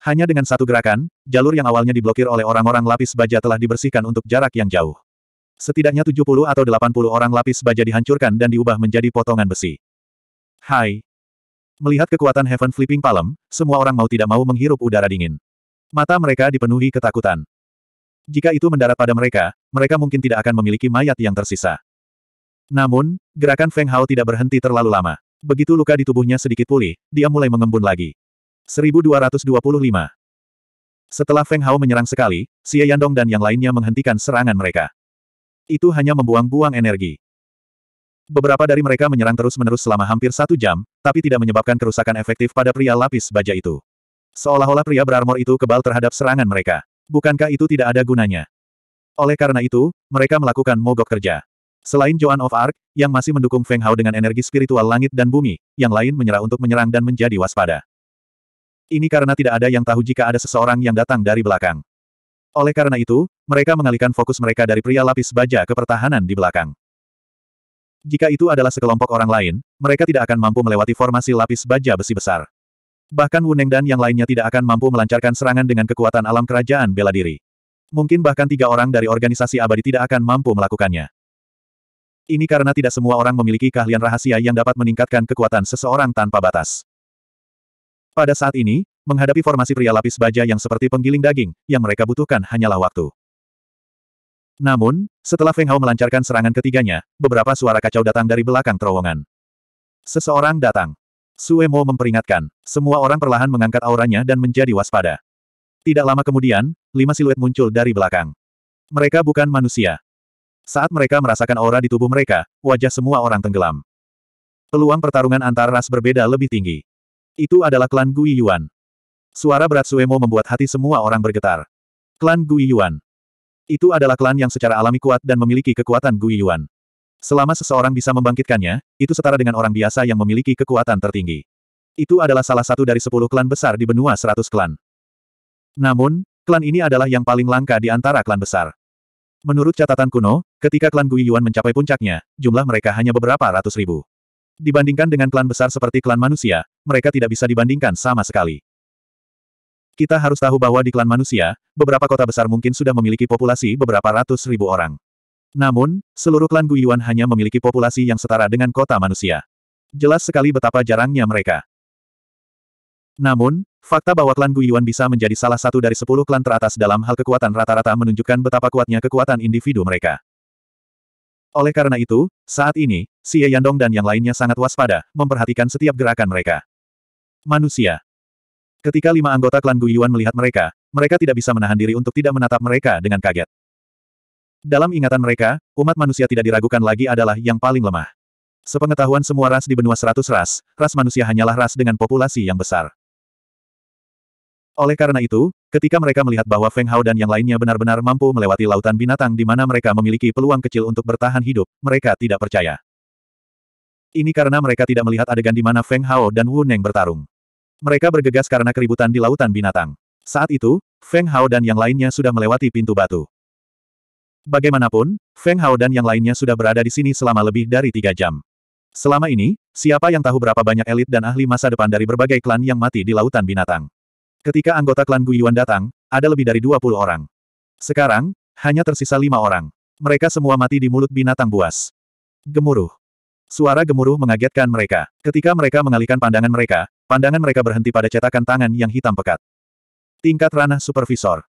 Hanya dengan satu gerakan, jalur yang awalnya diblokir oleh orang-orang lapis baja telah dibersihkan untuk jarak yang jauh. Setidaknya 70 atau 80 orang lapis baja dihancurkan dan diubah menjadi potongan besi. Hai. Melihat kekuatan Heaven Flipping Palm, semua orang mau tidak mau menghirup udara dingin. Mata mereka dipenuhi ketakutan. Jika itu mendarat pada mereka, mereka mungkin tidak akan memiliki mayat yang tersisa. Namun, gerakan Feng Hao tidak berhenti terlalu lama. Begitu luka di tubuhnya sedikit pulih, dia mulai mengembun lagi. 1225 Setelah Feng Hao menyerang sekali, Xie Yandong dan yang lainnya menghentikan serangan mereka. Itu hanya membuang-buang energi. Beberapa dari mereka menyerang terus-menerus selama hampir satu jam, tapi tidak menyebabkan kerusakan efektif pada pria lapis baja itu. Seolah-olah pria berarmor itu kebal terhadap serangan mereka. Bukankah itu tidak ada gunanya? Oleh karena itu, mereka melakukan mogok kerja. Selain Joan of Arc, yang masih mendukung Feng Hao dengan energi spiritual langit dan bumi, yang lain menyerah untuk menyerang dan menjadi waspada. Ini karena tidak ada yang tahu jika ada seseorang yang datang dari belakang. Oleh karena itu, mereka mengalihkan fokus mereka dari pria lapis baja ke pertahanan di belakang. Jika itu adalah sekelompok orang lain, mereka tidak akan mampu melewati formasi lapis baja besi besar. Bahkan Wuneng dan yang lainnya tidak akan mampu melancarkan serangan dengan kekuatan alam kerajaan bela diri. Mungkin bahkan tiga orang dari organisasi abadi tidak akan mampu melakukannya. Ini karena tidak semua orang memiliki keahlian rahasia yang dapat meningkatkan kekuatan seseorang tanpa batas. Pada saat ini, menghadapi formasi pria lapis baja yang seperti penggiling daging, yang mereka butuhkan hanyalah waktu. Namun, setelah Feng Hao melancarkan serangan ketiganya, beberapa suara kacau datang dari belakang terowongan. Seseorang datang. Suemo memperingatkan, semua orang perlahan mengangkat auranya dan menjadi waspada. Tidak lama kemudian, lima siluet muncul dari belakang. Mereka bukan manusia. Saat mereka merasakan aura di tubuh mereka, wajah semua orang tenggelam. Peluang pertarungan antar ras berbeda lebih tinggi. Itu adalah klan Gui Yuan. Suara berat Suemo membuat hati semua orang bergetar. Klan Gui Yuan. Itu adalah klan yang secara alami kuat dan memiliki kekuatan Gui Yuan. Selama seseorang bisa membangkitkannya, itu setara dengan orang biasa yang memiliki kekuatan tertinggi. Itu adalah salah satu dari sepuluh klan besar di benua seratus klan. Namun, klan ini adalah yang paling langka di antara klan besar. Menurut catatan kuno, ketika klan Guiyuan mencapai puncaknya, jumlah mereka hanya beberapa ratus ribu. Dibandingkan dengan klan besar seperti klan manusia, mereka tidak bisa dibandingkan sama sekali. Kita harus tahu bahwa di klan manusia, beberapa kota besar mungkin sudah memiliki populasi beberapa ratus ribu orang. Namun, seluruh klan Guyuan hanya memiliki populasi yang setara dengan kota manusia. Jelas sekali betapa jarangnya mereka. Namun, fakta bahwa klan Guyuan bisa menjadi salah satu dari sepuluh klan teratas dalam hal kekuatan rata-rata menunjukkan betapa kuatnya kekuatan individu mereka. Oleh karena itu, saat ini, Xie Yandong dan yang lainnya sangat waspada, memperhatikan setiap gerakan mereka. Manusia. Ketika lima anggota klan Guyuan melihat mereka, mereka tidak bisa menahan diri untuk tidak menatap mereka dengan kaget. Dalam ingatan mereka, umat manusia tidak diragukan lagi adalah yang paling lemah. Sepengetahuan semua ras di benua seratus ras, ras manusia hanyalah ras dengan populasi yang besar. Oleh karena itu, ketika mereka melihat bahwa Feng Hao dan yang lainnya benar-benar mampu melewati lautan binatang di mana mereka memiliki peluang kecil untuk bertahan hidup, mereka tidak percaya. Ini karena mereka tidak melihat adegan di mana Feng Hao dan Wu Neng bertarung. Mereka bergegas karena keributan di lautan binatang. Saat itu, Feng Hao dan yang lainnya sudah melewati pintu batu. Bagaimanapun, Feng Hao dan yang lainnya sudah berada di sini selama lebih dari tiga jam. Selama ini, siapa yang tahu berapa banyak elit dan ahli masa depan dari berbagai klan yang mati di lautan binatang. Ketika anggota klan Guyuan datang, ada lebih dari 20 orang. Sekarang, hanya tersisa lima orang. Mereka semua mati di mulut binatang buas. Gemuruh. Suara gemuruh mengagetkan mereka. Ketika mereka mengalihkan pandangan mereka, pandangan mereka berhenti pada cetakan tangan yang hitam pekat. Tingkat ranah supervisor.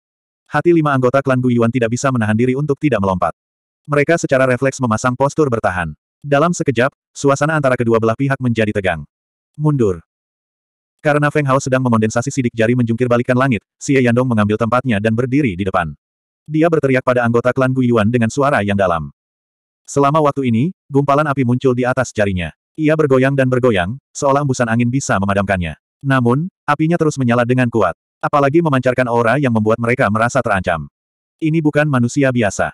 Hati lima anggota klan Guyuan tidak bisa menahan diri untuk tidak melompat. Mereka secara refleks memasang postur bertahan. Dalam sekejap, suasana antara kedua belah pihak menjadi tegang. Mundur. Karena Feng Hao sedang mengondensasi sidik jari menjungkir balikan langit, Xie Yandong mengambil tempatnya dan berdiri di depan. Dia berteriak pada anggota klan Guyuan dengan suara yang dalam. Selama waktu ini, gumpalan api muncul di atas jarinya. Ia bergoyang dan bergoyang, seolah embusan angin bisa memadamkannya. Namun, apinya terus menyala dengan kuat. Apalagi memancarkan aura yang membuat mereka merasa terancam. Ini bukan manusia biasa.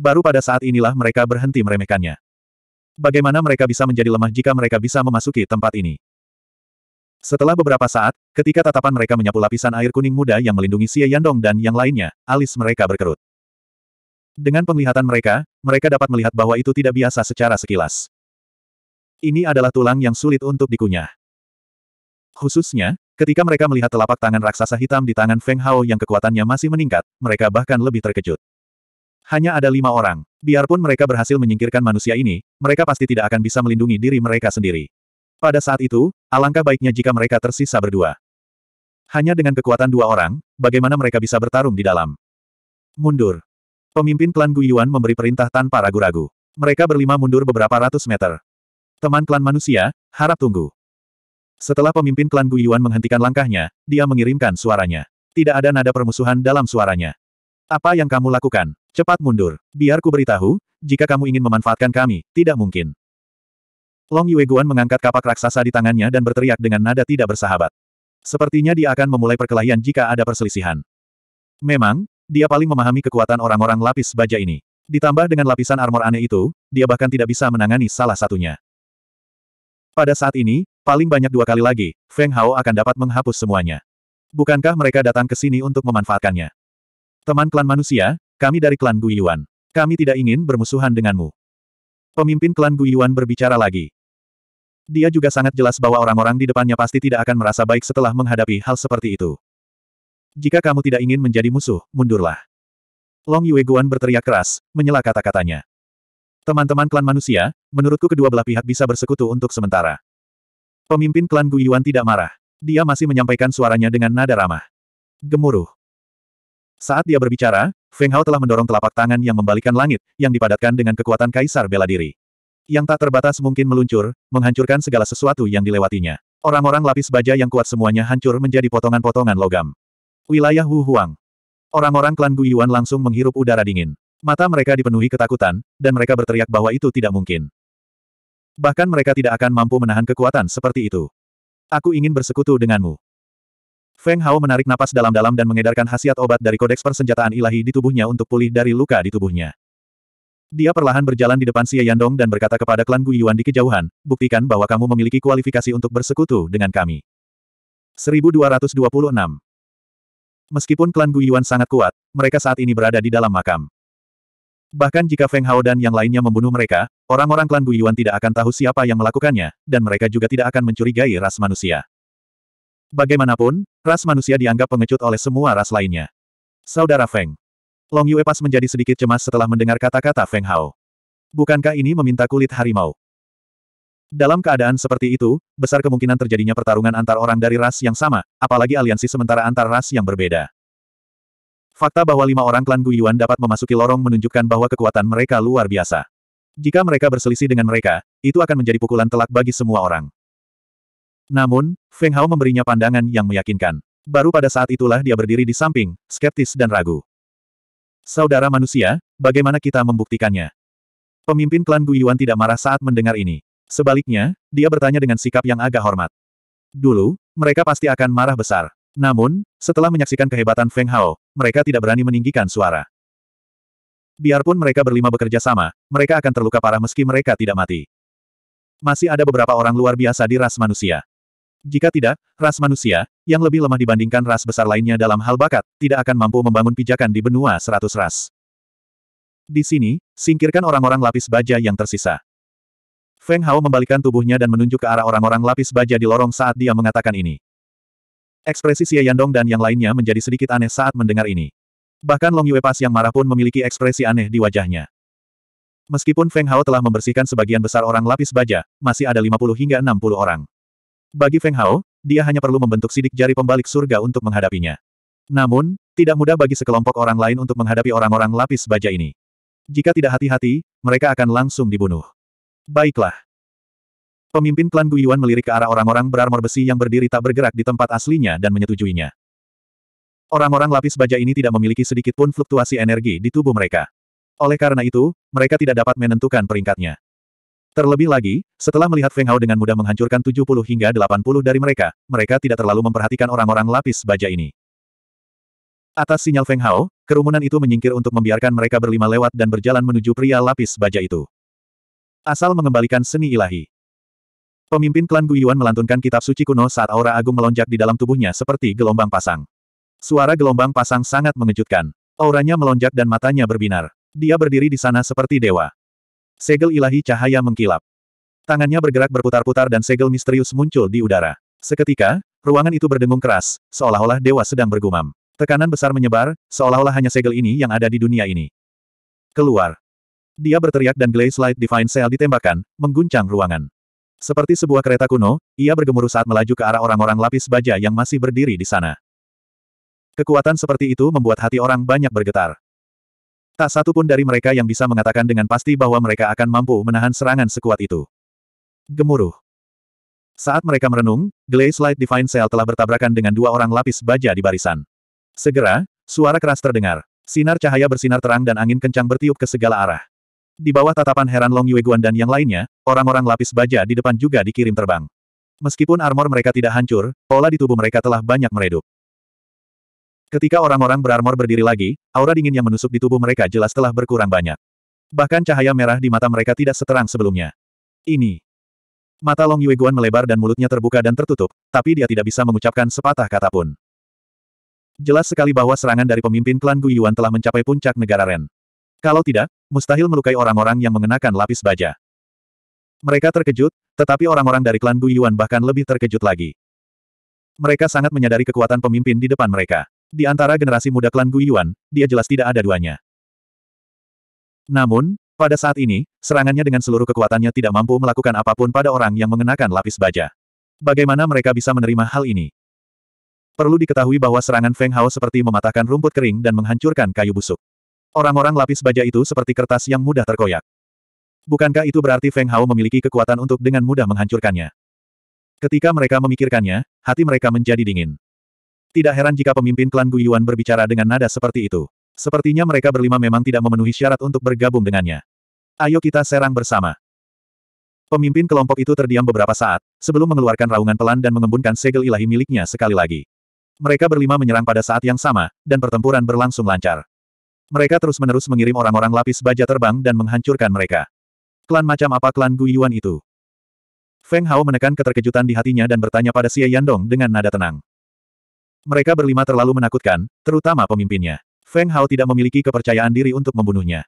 Baru pada saat inilah mereka berhenti meremehkannya. Bagaimana mereka bisa menjadi lemah jika mereka bisa memasuki tempat ini? Setelah beberapa saat, ketika tatapan mereka menyapu lapisan air kuning muda yang melindungi Xie Yandong dan yang lainnya, alis mereka berkerut. Dengan penglihatan mereka, mereka dapat melihat bahwa itu tidak biasa secara sekilas. Ini adalah tulang yang sulit untuk dikunyah. Khususnya, Ketika mereka melihat telapak tangan raksasa hitam di tangan Feng Hao yang kekuatannya masih meningkat, mereka bahkan lebih terkejut. Hanya ada lima orang. Biarpun mereka berhasil menyingkirkan manusia ini, mereka pasti tidak akan bisa melindungi diri mereka sendiri. Pada saat itu, alangkah baiknya jika mereka tersisa berdua. Hanya dengan kekuatan dua orang, bagaimana mereka bisa bertarung di dalam? Mundur. Pemimpin klan Guyuan memberi perintah tanpa ragu-ragu. Mereka berlima mundur beberapa ratus meter. Teman klan manusia, harap tunggu. Setelah pemimpin klan Guyuan menghentikan langkahnya, dia mengirimkan suaranya. Tidak ada nada permusuhan dalam suaranya. Apa yang kamu lakukan? Cepat mundur. Biar ku beritahu, jika kamu ingin memanfaatkan kami, tidak mungkin. Long Yueguan mengangkat kapak raksasa di tangannya dan berteriak dengan nada tidak bersahabat. Sepertinya dia akan memulai perkelahian jika ada perselisihan. Memang, dia paling memahami kekuatan orang-orang lapis baja ini. Ditambah dengan lapisan armor aneh itu, dia bahkan tidak bisa menangani salah satunya. Pada saat ini, paling banyak dua kali lagi, Feng Hao akan dapat menghapus semuanya. Bukankah mereka datang ke sini untuk memanfaatkannya? Teman klan manusia, kami dari klan Guiyuan. Kami tidak ingin bermusuhan denganmu. Pemimpin klan Guiyuan berbicara lagi. Dia juga sangat jelas bahwa orang-orang di depannya pasti tidak akan merasa baik setelah menghadapi hal seperti itu. Jika kamu tidak ingin menjadi musuh, mundurlah. Long Yue Guan berteriak keras, menyela kata-katanya. Teman-teman klan manusia, Menurutku kedua belah pihak bisa bersekutu untuk sementara. Pemimpin klan Guyuan tidak marah. Dia masih menyampaikan suaranya dengan nada ramah. Gemuruh. Saat dia berbicara, Feng Hao telah mendorong telapak tangan yang membalikan langit, yang dipadatkan dengan kekuatan kaisar bela diri. Yang tak terbatas mungkin meluncur, menghancurkan segala sesuatu yang dilewatinya. Orang-orang lapis baja yang kuat semuanya hancur menjadi potongan-potongan logam. Wilayah Hu Huang. Orang-orang klan Guyuan langsung menghirup udara dingin. Mata mereka dipenuhi ketakutan, dan mereka berteriak bahwa itu tidak mungkin. Bahkan mereka tidak akan mampu menahan kekuatan seperti itu. Aku ingin bersekutu denganmu. Feng Hao menarik napas dalam-dalam dan mengedarkan khasiat obat dari kodeks persenjataan ilahi di tubuhnya untuk pulih dari luka di tubuhnya. Dia perlahan berjalan di depan Xie Yandong dan berkata kepada klan Guiyuan di kejauhan, buktikan bahwa kamu memiliki kualifikasi untuk bersekutu dengan kami. 1226 Meskipun klan Guiyuan sangat kuat, mereka saat ini berada di dalam makam. Bahkan jika Feng Hao dan yang lainnya membunuh mereka, orang-orang klan Guyuan tidak akan tahu siapa yang melakukannya, dan mereka juga tidak akan mencurigai ras manusia. Bagaimanapun, ras manusia dianggap pengecut oleh semua ras lainnya. Saudara Feng. Long Yue Pas menjadi sedikit cemas setelah mendengar kata-kata Feng Hao. Bukankah ini meminta kulit harimau? Dalam keadaan seperti itu, besar kemungkinan terjadinya pertarungan antar orang dari ras yang sama, apalagi aliansi sementara antar ras yang berbeda. Fakta bahwa lima orang klan Guyuan dapat memasuki lorong menunjukkan bahwa kekuatan mereka luar biasa. Jika mereka berselisih dengan mereka, itu akan menjadi pukulan telak bagi semua orang. Namun, Feng Hao memberinya pandangan yang meyakinkan. Baru pada saat itulah dia berdiri di samping, skeptis dan ragu. Saudara manusia, bagaimana kita membuktikannya? Pemimpin klan Guyuan tidak marah saat mendengar ini. Sebaliknya, dia bertanya dengan sikap yang agak hormat. Dulu, mereka pasti akan marah besar. Namun, setelah menyaksikan kehebatan Feng Hao, mereka tidak berani meninggikan suara. Biarpun mereka berlima bekerja sama, mereka akan terluka parah meski mereka tidak mati. Masih ada beberapa orang luar biasa di ras manusia. Jika tidak, ras manusia, yang lebih lemah dibandingkan ras besar lainnya dalam hal bakat, tidak akan mampu membangun pijakan di benua seratus ras. Di sini, singkirkan orang-orang lapis baja yang tersisa. Feng Hao membalikkan tubuhnya dan menunjuk ke arah orang-orang lapis baja di lorong saat dia mengatakan ini. Ekspresi Xie Yandong dan yang lainnya menjadi sedikit aneh saat mendengar ini. Bahkan Long Yue Pas yang marah pun memiliki ekspresi aneh di wajahnya. Meskipun Feng Hao telah membersihkan sebagian besar orang lapis baja, masih ada 50 hingga 60 orang. Bagi Feng Hao, dia hanya perlu membentuk sidik jari pembalik surga untuk menghadapinya. Namun, tidak mudah bagi sekelompok orang lain untuk menghadapi orang-orang lapis baja ini. Jika tidak hati-hati, mereka akan langsung dibunuh. Baiklah. Pemimpin klan Guyuan melirik ke arah orang-orang berarmor besi yang berdiri tak bergerak di tempat aslinya dan menyetujuinya. Orang-orang lapis baja ini tidak memiliki sedikit pun fluktuasi energi di tubuh mereka. Oleh karena itu, mereka tidak dapat menentukan peringkatnya. Terlebih lagi, setelah melihat Feng Hao dengan mudah menghancurkan 70 hingga 80 dari mereka, mereka tidak terlalu memperhatikan orang-orang lapis baja ini. Atas sinyal Feng Hao, kerumunan itu menyingkir untuk membiarkan mereka berlima lewat dan berjalan menuju pria lapis baja itu. Asal mengembalikan seni ilahi. Pemimpin klan Guyuan melantunkan kitab suci kuno saat aura agung melonjak di dalam tubuhnya seperti gelombang pasang. Suara gelombang pasang sangat mengejutkan. Auranya melonjak dan matanya berbinar. Dia berdiri di sana seperti dewa. Segel ilahi cahaya mengkilap. Tangannya bergerak berputar-putar dan segel misterius muncul di udara. Seketika, ruangan itu berdengung keras, seolah-olah dewa sedang bergumam. Tekanan besar menyebar, seolah-olah hanya segel ini yang ada di dunia ini. Keluar. Dia berteriak dan Glaze Light Divine Cell ditembakkan, mengguncang ruangan. Seperti sebuah kereta kuno, ia bergemuruh saat melaju ke arah orang-orang lapis baja yang masih berdiri di sana. Kekuatan seperti itu membuat hati orang banyak bergetar. Tak satu pun dari mereka yang bisa mengatakan dengan pasti bahwa mereka akan mampu menahan serangan sekuat itu. Gemuruh. Saat mereka merenung, Glaze Light Divine Cell telah bertabrakan dengan dua orang lapis baja di barisan. Segera, suara keras terdengar. Sinar cahaya bersinar terang dan angin kencang bertiup ke segala arah. Di bawah tatapan heran Long Yueguan dan yang lainnya, orang-orang lapis baja di depan juga dikirim terbang. Meskipun armor mereka tidak hancur, pola di tubuh mereka telah banyak meredup. Ketika orang-orang berarmor berdiri lagi, aura dingin yang menusuk di tubuh mereka jelas telah berkurang banyak. Bahkan cahaya merah di mata mereka tidak seterang sebelumnya. Ini. Mata Long Yueguan melebar dan mulutnya terbuka dan tertutup, tapi dia tidak bisa mengucapkan sepatah kata pun. Jelas sekali bahwa serangan dari pemimpin klan Guyuan telah mencapai puncak negara Ren. Kalau tidak, mustahil melukai orang-orang yang mengenakan lapis baja. Mereka terkejut, tetapi orang-orang dari klan Guyuan bahkan lebih terkejut lagi. Mereka sangat menyadari kekuatan pemimpin di depan mereka. Di antara generasi muda klan Guyuan, dia jelas tidak ada duanya. Namun, pada saat ini, serangannya dengan seluruh kekuatannya tidak mampu melakukan apapun pada orang yang mengenakan lapis baja. Bagaimana mereka bisa menerima hal ini? Perlu diketahui bahwa serangan Feng Hao seperti mematahkan rumput kering dan menghancurkan kayu busuk. Orang-orang lapis baja itu seperti kertas yang mudah terkoyak. Bukankah itu berarti Feng Hao memiliki kekuatan untuk dengan mudah menghancurkannya? Ketika mereka memikirkannya, hati mereka menjadi dingin. Tidak heran jika pemimpin klan Guyuan berbicara dengan nada seperti itu. Sepertinya mereka berlima memang tidak memenuhi syarat untuk bergabung dengannya. Ayo kita serang bersama. Pemimpin kelompok itu terdiam beberapa saat, sebelum mengeluarkan raungan pelan dan mengembunkan segel ilahi miliknya sekali lagi. Mereka berlima menyerang pada saat yang sama, dan pertempuran berlangsung lancar. Mereka terus-menerus mengirim orang-orang lapis baja terbang dan menghancurkan mereka. Klan macam apa klan Guyuan itu? Feng Hao menekan keterkejutan di hatinya dan bertanya pada Xie Yandong dengan nada tenang. Mereka berlima terlalu menakutkan, terutama pemimpinnya. Feng Hao tidak memiliki kepercayaan diri untuk membunuhnya.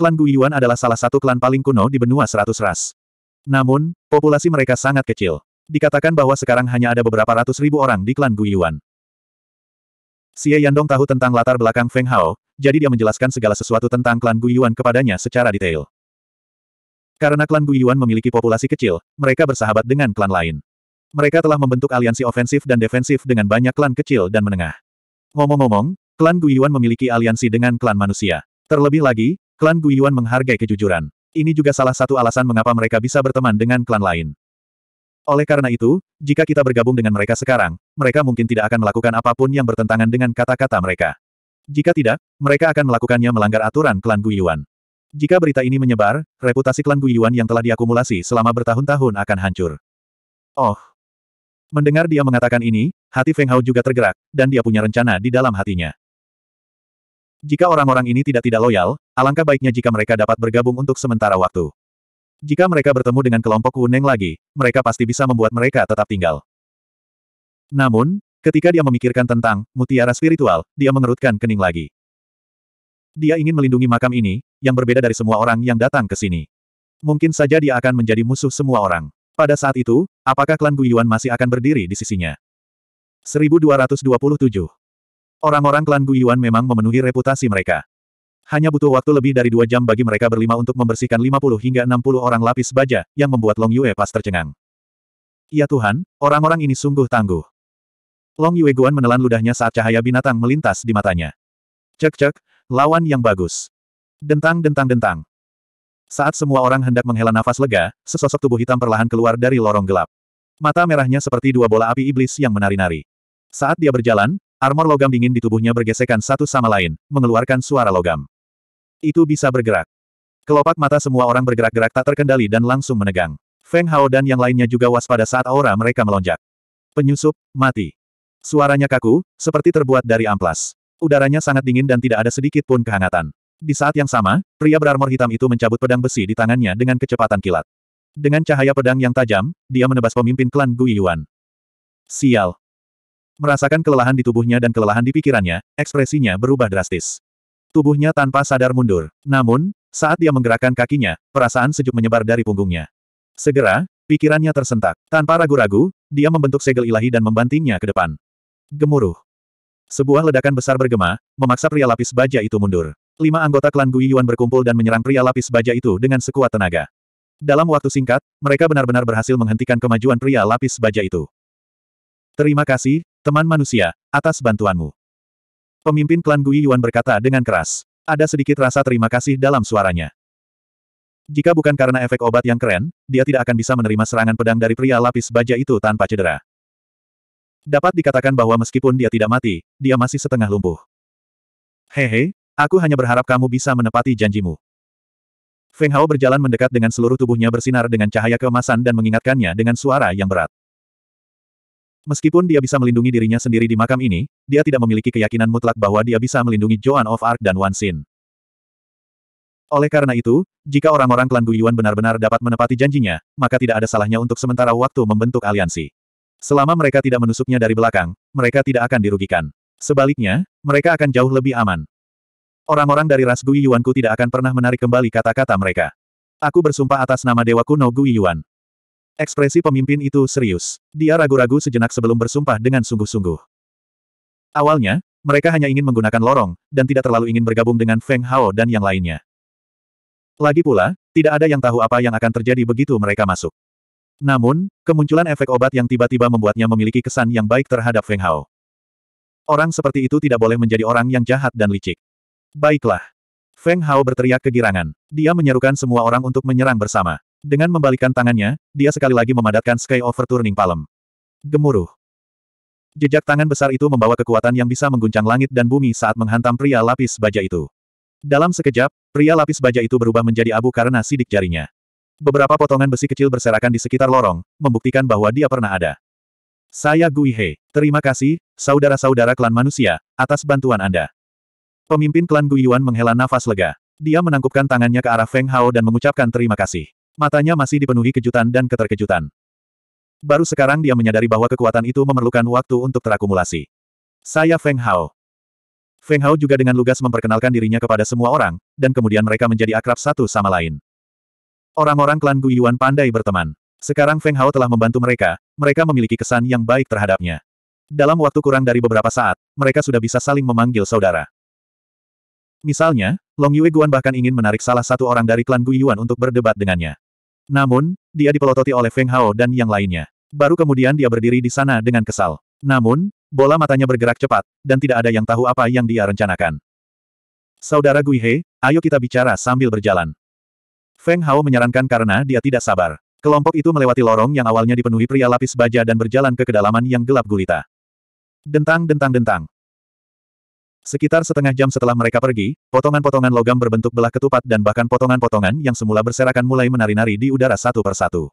Klan Guyuan adalah salah satu klan paling kuno di benua seratus ras. Namun, populasi mereka sangat kecil. Dikatakan bahwa sekarang hanya ada beberapa ratus ribu orang di klan Guyuan. Xie Yandong tahu tentang latar belakang Feng Hao, jadi dia menjelaskan segala sesuatu tentang klan Guyuan kepadanya secara detail. Karena klan Guyuan memiliki populasi kecil, mereka bersahabat dengan klan lain. Mereka telah membentuk aliansi ofensif dan defensif dengan banyak klan kecil dan menengah. Ngomong-ngomong, klan Guyuan memiliki aliansi dengan klan manusia. Terlebih lagi, klan Guyuan menghargai kejujuran. Ini juga salah satu alasan mengapa mereka bisa berteman dengan klan lain. Oleh karena itu, jika kita bergabung dengan mereka sekarang, mereka mungkin tidak akan melakukan apapun yang bertentangan dengan kata-kata mereka. Jika tidak, mereka akan melakukannya melanggar aturan klan Guiyuan. Jika berita ini menyebar, reputasi klan Guiyuan yang telah diakumulasi selama bertahun-tahun akan hancur. Oh. Mendengar dia mengatakan ini, hati Feng Hao juga tergerak, dan dia punya rencana di dalam hatinya. Jika orang-orang ini tidak-tidak loyal, alangkah baiknya jika mereka dapat bergabung untuk sementara waktu. Jika mereka bertemu dengan kelompok Wu Neng lagi, mereka pasti bisa membuat mereka tetap tinggal. Namun, Ketika dia memikirkan tentang mutiara spiritual, dia mengerutkan kening lagi. Dia ingin melindungi makam ini, yang berbeda dari semua orang yang datang ke sini. Mungkin saja dia akan menjadi musuh semua orang. Pada saat itu, apakah klan Guyuan masih akan berdiri di sisinya? 1227. Orang-orang klan Guyuan memang memenuhi reputasi mereka. Hanya butuh waktu lebih dari dua jam bagi mereka berlima untuk membersihkan 50 hingga 60 orang lapis baja, yang membuat Long Yue pas tercengang. Ya Tuhan, orang-orang ini sungguh tangguh. Long Yueguan menelan ludahnya saat cahaya binatang melintas di matanya. Cek-cek, lawan yang bagus. Dentang-dentang-dentang. Saat semua orang hendak menghela nafas lega, sesosok tubuh hitam perlahan keluar dari lorong gelap. Mata merahnya seperti dua bola api iblis yang menari-nari. Saat dia berjalan, armor logam dingin di tubuhnya bergesekan satu sama lain, mengeluarkan suara logam. Itu bisa bergerak. Kelopak mata semua orang bergerak-gerak tak terkendali dan langsung menegang. Feng Hao dan yang lainnya juga waspada saat aura mereka melonjak. Penyusup, mati. Suaranya kaku, seperti terbuat dari amplas. Udaranya sangat dingin dan tidak ada sedikit pun kehangatan. Di saat yang sama, pria berarmor hitam itu mencabut pedang besi di tangannya dengan kecepatan kilat. Dengan cahaya pedang yang tajam, dia menebas pemimpin klan Gui Yuan. Sial. Merasakan kelelahan di tubuhnya dan kelelahan di pikirannya, ekspresinya berubah drastis. Tubuhnya tanpa sadar mundur. Namun, saat dia menggerakkan kakinya, perasaan sejuk menyebar dari punggungnya. Segera, pikirannya tersentak. Tanpa ragu-ragu, dia membentuk segel ilahi dan membantingnya ke depan. Gemuruh. Sebuah ledakan besar bergema, memaksa pria lapis baja itu mundur. Lima anggota klan Gui berkumpul dan menyerang pria lapis baja itu dengan sekuat tenaga. Dalam waktu singkat, mereka benar-benar berhasil menghentikan kemajuan pria lapis baja itu. Terima kasih, teman manusia, atas bantuanmu. Pemimpin klan Gui berkata dengan keras. Ada sedikit rasa terima kasih dalam suaranya. Jika bukan karena efek obat yang keren, dia tidak akan bisa menerima serangan pedang dari pria lapis baja itu tanpa cedera. Dapat dikatakan bahwa meskipun dia tidak mati, dia masih setengah lumpuh. Hehe, aku hanya berharap kamu bisa menepati janjimu. Feng Hao berjalan mendekat dengan seluruh tubuhnya bersinar dengan cahaya keemasan dan mengingatkannya dengan suara yang berat. Meskipun dia bisa melindungi dirinya sendiri di makam ini, dia tidak memiliki keyakinan mutlak bahwa dia bisa melindungi Joan of Arc dan Wan Xin. Oleh karena itu, jika orang-orang klan Guyuan benar-benar dapat menepati janjinya, maka tidak ada salahnya untuk sementara waktu membentuk aliansi. Selama mereka tidak menusuknya dari belakang, mereka tidak akan dirugikan. Sebaliknya, mereka akan jauh lebih aman. Orang-orang dari ras Gui Yuanku tidak akan pernah menarik kembali kata-kata mereka. Aku bersumpah atas nama Dewa Kuno Gui Yuan. Ekspresi pemimpin itu serius. Dia ragu-ragu sejenak sebelum bersumpah dengan sungguh-sungguh. Awalnya, mereka hanya ingin menggunakan lorong, dan tidak terlalu ingin bergabung dengan Feng Hao dan yang lainnya. Lagi pula, tidak ada yang tahu apa yang akan terjadi begitu mereka masuk. Namun, kemunculan efek obat yang tiba-tiba membuatnya memiliki kesan yang baik terhadap Feng Hao. Orang seperti itu tidak boleh menjadi orang yang jahat dan licik. Baiklah. Feng Hao berteriak kegirangan. Dia menyerukan semua orang untuk menyerang bersama. Dengan membalikkan tangannya, dia sekali lagi memadatkan Sky Over Overturning Palm. Gemuruh. Jejak tangan besar itu membawa kekuatan yang bisa mengguncang langit dan bumi saat menghantam pria lapis baja itu. Dalam sekejap, pria lapis baja itu berubah menjadi abu karena sidik jarinya. Beberapa potongan besi kecil berserakan di sekitar lorong, membuktikan bahwa dia pernah ada. Saya Gui He. Terima kasih, saudara-saudara klan manusia, atas bantuan Anda. Pemimpin klan Gui Yuan menghela nafas lega. Dia menangkupkan tangannya ke arah Feng Hao dan mengucapkan terima kasih. Matanya masih dipenuhi kejutan dan keterkejutan. Baru sekarang dia menyadari bahwa kekuatan itu memerlukan waktu untuk terakumulasi. Saya Feng Hao. Feng Hao juga dengan lugas memperkenalkan dirinya kepada semua orang, dan kemudian mereka menjadi akrab satu sama lain. Orang-orang klan Guiyuan pandai berteman. Sekarang Feng Hao telah membantu mereka, mereka memiliki kesan yang baik terhadapnya. Dalam waktu kurang dari beberapa saat, mereka sudah bisa saling memanggil saudara. Misalnya, Long Yue Guan bahkan ingin menarik salah satu orang dari klan Guiyuan untuk berdebat dengannya. Namun, dia dipelototi oleh Feng Hao dan yang lainnya. Baru kemudian dia berdiri di sana dengan kesal. Namun, bola matanya bergerak cepat, dan tidak ada yang tahu apa yang dia rencanakan. Saudara Guihe, ayo kita bicara sambil berjalan. Feng Hao menyarankan karena dia tidak sabar. Kelompok itu melewati lorong yang awalnya dipenuhi pria lapis baja dan berjalan ke kedalaman yang gelap gulita. Dentang dentang dentang. Sekitar setengah jam setelah mereka pergi, potongan-potongan logam berbentuk belah ketupat dan bahkan potongan-potongan yang semula berserakan mulai menari-nari di udara satu persatu.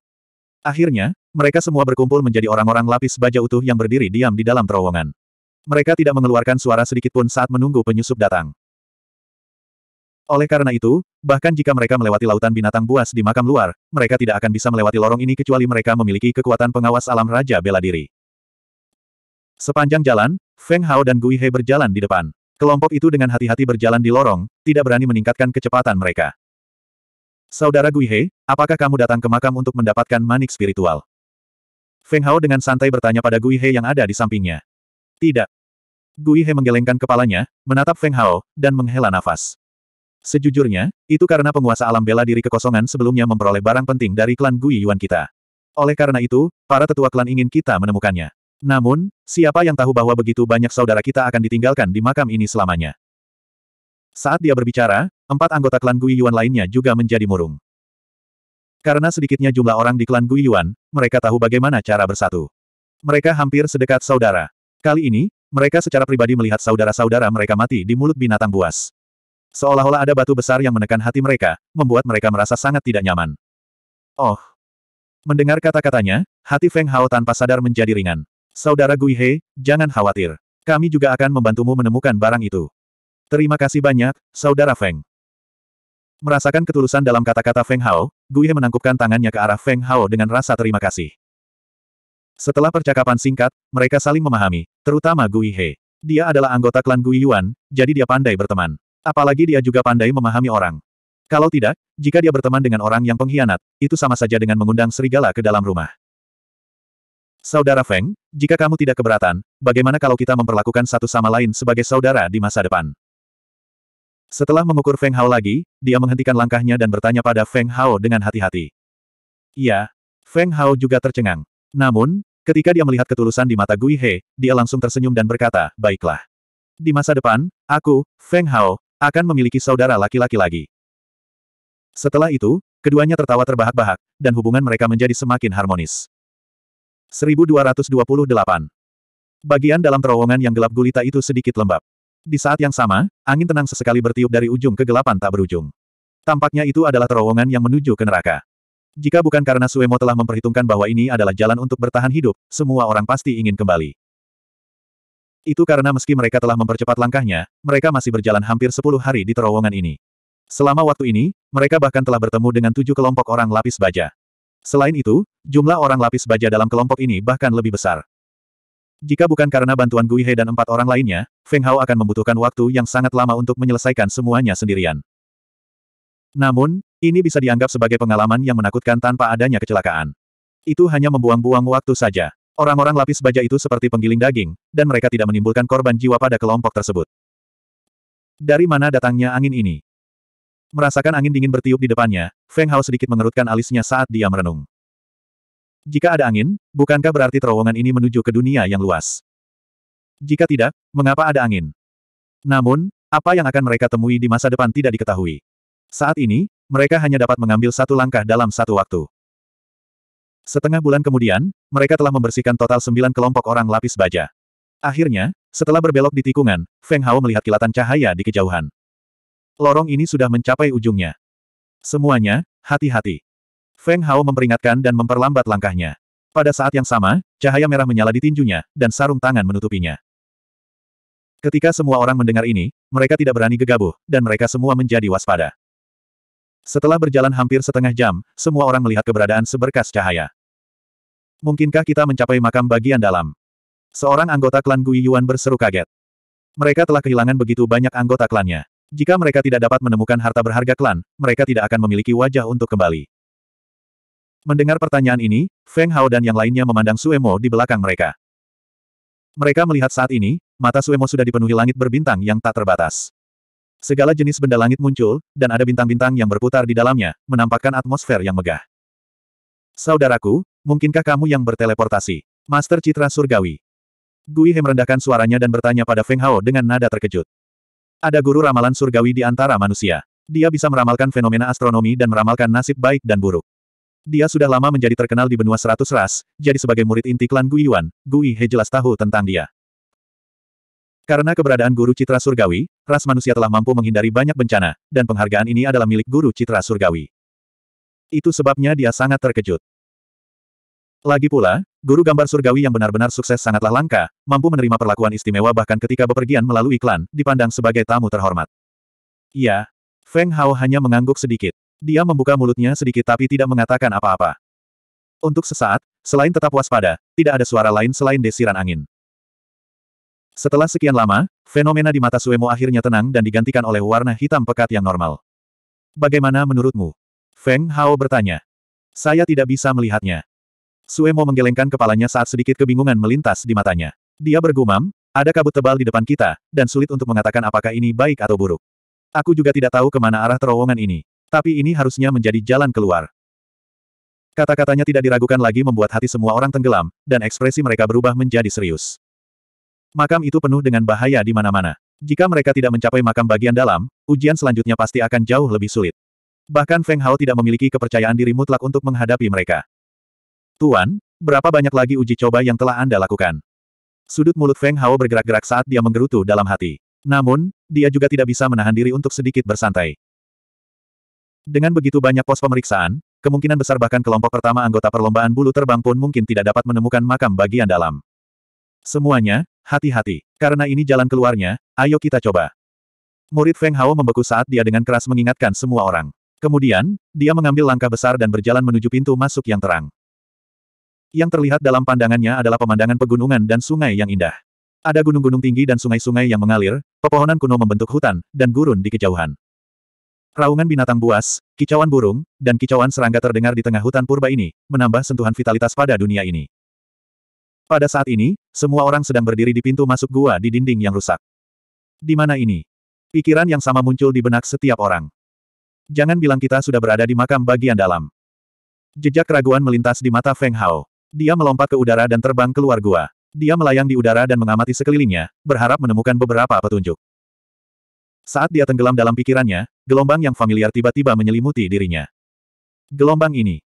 Akhirnya, mereka semua berkumpul menjadi orang-orang lapis baja utuh yang berdiri diam di dalam terowongan. Mereka tidak mengeluarkan suara sedikitpun saat menunggu penyusup datang. Oleh karena itu, bahkan jika mereka melewati lautan binatang buas di makam luar, mereka tidak akan bisa melewati lorong ini kecuali mereka memiliki kekuatan pengawas alam Raja Bela Diri. Sepanjang jalan, Feng Hao dan Gui He berjalan di depan. Kelompok itu dengan hati-hati berjalan di lorong, tidak berani meningkatkan kecepatan mereka. Saudara Gui He, apakah kamu datang ke makam untuk mendapatkan manik spiritual? Feng Hao dengan santai bertanya pada Gui He yang ada di sampingnya. Tidak. Gui He menggelengkan kepalanya, menatap Feng Hao, dan menghela nafas. Sejujurnya, itu karena penguasa alam bela diri kekosongan sebelumnya memperoleh barang penting dari klan Gui Yuan kita. Oleh karena itu, para tetua klan ingin kita menemukannya. Namun, siapa yang tahu bahwa begitu banyak saudara kita akan ditinggalkan di makam ini selamanya. Saat dia berbicara, empat anggota klan Gui Yuan lainnya juga menjadi murung. Karena sedikitnya jumlah orang di klan Gui Yuan, mereka tahu bagaimana cara bersatu. Mereka hampir sedekat saudara. Kali ini, mereka secara pribadi melihat saudara-saudara mereka mati di mulut binatang buas. Seolah-olah ada batu besar yang menekan hati mereka, membuat mereka merasa sangat tidak nyaman. Oh! Mendengar kata-katanya, hati Feng Hao tanpa sadar menjadi ringan. Saudara Gui He, jangan khawatir. Kami juga akan membantumu menemukan barang itu. Terima kasih banyak, Saudara Feng. Merasakan ketulusan dalam kata-kata Feng Hao, Gui He menangkupkan tangannya ke arah Feng Hao dengan rasa terima kasih. Setelah percakapan singkat, mereka saling memahami, terutama Gui He. Dia adalah anggota klan Gui Yuan, jadi dia pandai berteman. Apalagi dia juga pandai memahami orang. Kalau tidak, jika dia berteman dengan orang yang pengkhianat, itu sama saja dengan mengundang serigala ke dalam rumah. Saudara Feng, jika kamu tidak keberatan, bagaimana kalau kita memperlakukan satu sama lain sebagai saudara di masa depan? Setelah mengukur Feng Hao lagi, dia menghentikan langkahnya dan bertanya pada Feng Hao dengan hati-hati. Iya, Feng Hao juga tercengang. Namun, ketika dia melihat ketulusan di mata Gui He, dia langsung tersenyum dan berkata, baiklah. Di masa depan, aku, Feng Hao, akan memiliki saudara laki-laki lagi. Setelah itu, keduanya tertawa terbahak-bahak, dan hubungan mereka menjadi semakin harmonis. 1228. Bagian dalam terowongan yang gelap gulita itu sedikit lembab. Di saat yang sama, angin tenang sesekali bertiup dari ujung kegelapan tak berujung. Tampaknya itu adalah terowongan yang menuju ke neraka. Jika bukan karena Suemo telah memperhitungkan bahwa ini adalah jalan untuk bertahan hidup, semua orang pasti ingin kembali. Itu karena meski mereka telah mempercepat langkahnya, mereka masih berjalan hampir sepuluh hari di terowongan ini. Selama waktu ini, mereka bahkan telah bertemu dengan tujuh kelompok orang lapis baja. Selain itu, jumlah orang lapis baja dalam kelompok ini bahkan lebih besar. Jika bukan karena bantuan Gui dan empat orang lainnya, Feng Hao akan membutuhkan waktu yang sangat lama untuk menyelesaikan semuanya sendirian. Namun, ini bisa dianggap sebagai pengalaman yang menakutkan tanpa adanya kecelakaan. Itu hanya membuang-buang waktu saja. Orang-orang lapis baja itu seperti penggiling daging, dan mereka tidak menimbulkan korban jiwa pada kelompok tersebut. Dari mana datangnya angin ini? Merasakan angin dingin bertiup di depannya, Feng Hao sedikit mengerutkan alisnya saat dia merenung. Jika ada angin, bukankah berarti terowongan ini menuju ke dunia yang luas? Jika tidak, mengapa ada angin? Namun, apa yang akan mereka temui di masa depan tidak diketahui. Saat ini, mereka hanya dapat mengambil satu langkah dalam satu waktu. Setengah bulan kemudian, mereka telah membersihkan total sembilan kelompok orang lapis baja. Akhirnya, setelah berbelok di tikungan, Feng Hao melihat kilatan cahaya di kejauhan. Lorong ini sudah mencapai ujungnya. Semuanya, hati-hati. Feng Hao memperingatkan dan memperlambat langkahnya. Pada saat yang sama, cahaya merah menyala di tinjunya, dan sarung tangan menutupinya. Ketika semua orang mendengar ini, mereka tidak berani gegabah, dan mereka semua menjadi waspada. Setelah berjalan hampir setengah jam, semua orang melihat keberadaan seberkas cahaya. Mungkinkah kita mencapai makam bagian dalam? Seorang anggota klan Gui Yuan berseru kaget. Mereka telah kehilangan begitu banyak anggota klannya. Jika mereka tidak dapat menemukan harta berharga klan, mereka tidak akan memiliki wajah untuk kembali. Mendengar pertanyaan ini, Feng Hao dan yang lainnya memandang Suemo di belakang mereka. Mereka melihat saat ini, mata Suemo sudah dipenuhi langit berbintang yang tak terbatas. Segala jenis benda langit muncul, dan ada bintang-bintang yang berputar di dalamnya, menampakkan atmosfer yang megah. Saudaraku, mungkinkah kamu yang berteleportasi? Master Citra Surgawi. Gui He merendahkan suaranya dan bertanya pada Feng Hao dengan nada terkejut. Ada guru ramalan surgawi di antara manusia. Dia bisa meramalkan fenomena astronomi dan meramalkan nasib baik dan buruk. Dia sudah lama menjadi terkenal di benua seratus ras, jadi sebagai murid inti klan Gui Yuan, Gui He jelas tahu tentang dia. Karena keberadaan Guru Citra Surgawi, ras manusia telah mampu menghindari banyak bencana, dan penghargaan ini adalah milik Guru Citra Surgawi. Itu sebabnya dia sangat terkejut. Lagi pula, Guru Gambar Surgawi yang benar-benar sukses sangatlah langka, mampu menerima perlakuan istimewa bahkan ketika bepergian melalui Klan, dipandang sebagai tamu terhormat. Ya, Feng Hao hanya mengangguk sedikit. Dia membuka mulutnya sedikit tapi tidak mengatakan apa-apa. Untuk sesaat, selain tetap waspada, tidak ada suara lain selain desiran angin. Setelah sekian lama, fenomena di mata Suemo akhirnya tenang dan digantikan oleh warna hitam pekat yang normal. Bagaimana menurutmu? Feng Hao bertanya. Saya tidak bisa melihatnya. Suemo menggelengkan kepalanya saat sedikit kebingungan melintas di matanya. Dia bergumam, ada kabut tebal di depan kita, dan sulit untuk mengatakan apakah ini baik atau buruk. Aku juga tidak tahu kemana arah terowongan ini. Tapi ini harusnya menjadi jalan keluar. Kata-katanya tidak diragukan lagi membuat hati semua orang tenggelam, dan ekspresi mereka berubah menjadi serius. Makam itu penuh dengan bahaya di mana-mana. Jika mereka tidak mencapai makam bagian dalam, ujian selanjutnya pasti akan jauh lebih sulit. Bahkan Feng Hao tidak memiliki kepercayaan diri mutlak untuk menghadapi mereka. Tuan, berapa banyak lagi uji coba yang telah Anda lakukan? Sudut mulut Feng Hao bergerak-gerak saat dia menggerutu dalam hati. Namun, dia juga tidak bisa menahan diri untuk sedikit bersantai. Dengan begitu banyak pos pemeriksaan, kemungkinan besar bahkan kelompok pertama anggota perlombaan bulu terbang pun mungkin tidak dapat menemukan makam bagian dalam. Semuanya, Hati-hati, karena ini jalan keluarnya, ayo kita coba. Murid Feng Hao membeku saat dia dengan keras mengingatkan semua orang. Kemudian, dia mengambil langkah besar dan berjalan menuju pintu masuk yang terang. Yang terlihat dalam pandangannya adalah pemandangan pegunungan dan sungai yang indah. Ada gunung-gunung tinggi dan sungai-sungai yang mengalir, pepohonan kuno membentuk hutan, dan gurun di kejauhan. Raungan binatang buas, kicauan burung, dan kicauan serangga terdengar di tengah hutan purba ini, menambah sentuhan vitalitas pada dunia ini. Pada saat ini, semua orang sedang berdiri di pintu masuk gua di dinding yang rusak. Di mana ini? Pikiran yang sama muncul di benak setiap orang. Jangan bilang kita sudah berada di makam bagian dalam. Jejak keraguan melintas di mata Feng Hao. Dia melompat ke udara dan terbang keluar gua. Dia melayang di udara dan mengamati sekelilingnya, berharap menemukan beberapa petunjuk. Saat dia tenggelam dalam pikirannya, gelombang yang familiar tiba-tiba menyelimuti dirinya. Gelombang ini.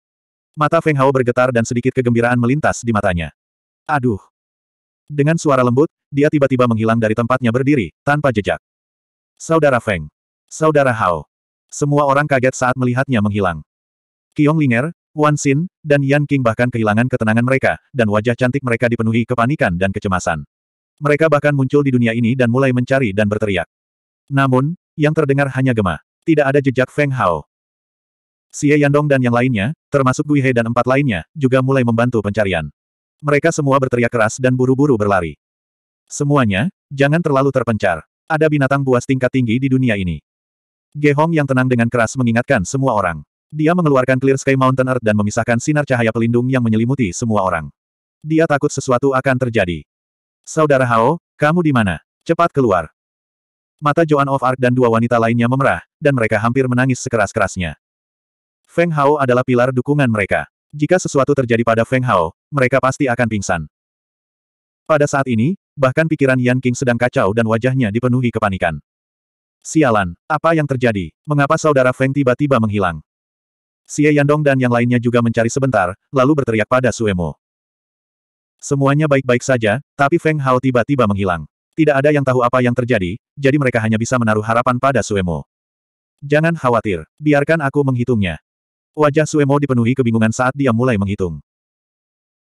Mata Feng Hao bergetar dan sedikit kegembiraan melintas di matanya. Aduh. Dengan suara lembut, dia tiba-tiba menghilang dari tempatnya berdiri, tanpa jejak. Saudara Feng. Saudara Hao. Semua orang kaget saat melihatnya menghilang. Qiong Linger, Wan Xin, dan Yan King bahkan kehilangan ketenangan mereka, dan wajah cantik mereka dipenuhi kepanikan dan kecemasan. Mereka bahkan muncul di dunia ini dan mulai mencari dan berteriak. Namun, yang terdengar hanya gema. Tidak ada jejak Feng Hao. Xie Yandong dan yang lainnya, termasuk Gui He dan empat lainnya, juga mulai membantu pencarian. Mereka semua berteriak keras dan buru-buru berlari. Semuanya, jangan terlalu terpencar. Ada binatang buas tingkat tinggi di dunia ini. Ge Hong yang tenang dengan keras mengingatkan semua orang. Dia mengeluarkan Clear Sky Mountain Earth dan memisahkan sinar cahaya pelindung yang menyelimuti semua orang. Dia takut sesuatu akan terjadi. Saudara Hao, kamu di mana? Cepat keluar. Mata Joan of Arc dan dua wanita lainnya memerah, dan mereka hampir menangis sekeras-kerasnya. Feng Hao adalah pilar dukungan mereka. Jika sesuatu terjadi pada Feng Hao, mereka pasti akan pingsan. Pada saat ini, bahkan pikiran Yan King sedang kacau dan wajahnya dipenuhi kepanikan. Sialan, apa yang terjadi? Mengapa saudara Feng tiba-tiba menghilang? Xie Yandong dan yang lainnya juga mencari sebentar, lalu berteriak pada Suemo. Semuanya baik-baik saja, tapi Feng Hao tiba-tiba menghilang. Tidak ada yang tahu apa yang terjadi, jadi mereka hanya bisa menaruh harapan pada Suemo. Jangan khawatir, biarkan aku menghitungnya. Wajah Suemo dipenuhi kebingungan saat dia mulai menghitung.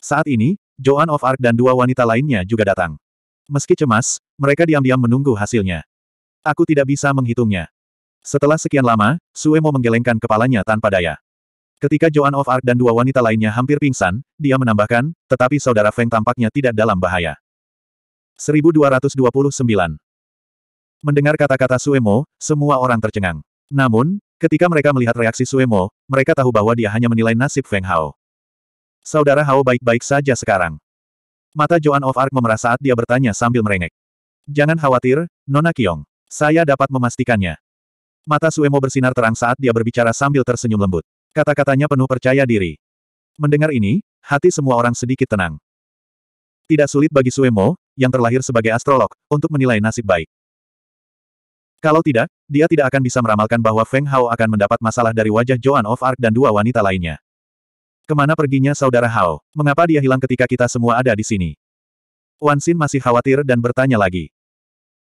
Saat ini, Joan of Arc dan dua wanita lainnya juga datang. Meski cemas, mereka diam-diam menunggu hasilnya. Aku tidak bisa menghitungnya. Setelah sekian lama, Suemo menggelengkan kepalanya tanpa daya. Ketika Joan of Arc dan dua wanita lainnya hampir pingsan, dia menambahkan, tetapi saudara Feng tampaknya tidak dalam bahaya. 1229 Mendengar kata-kata Suemo, semua orang tercengang. Namun, Ketika mereka melihat reaksi Suemo, mereka tahu bahwa dia hanya menilai nasib Feng Hao. Saudara Hao baik-baik saja sekarang. Mata Joan of Arc memerah saat dia bertanya sambil merengek. Jangan khawatir, Nona Kiong. Saya dapat memastikannya. Mata Suemo bersinar terang saat dia berbicara sambil tersenyum lembut. Kata-katanya penuh percaya diri. Mendengar ini, hati semua orang sedikit tenang. Tidak sulit bagi Suemo, yang terlahir sebagai astrolog, untuk menilai nasib baik. Kalau tidak, dia tidak akan bisa meramalkan bahwa Feng Hao akan mendapat masalah dari wajah Joan of Arc dan dua wanita lainnya. Kemana perginya saudara Hao? Mengapa dia hilang ketika kita semua ada di sini? Wan Xin masih khawatir dan bertanya lagi.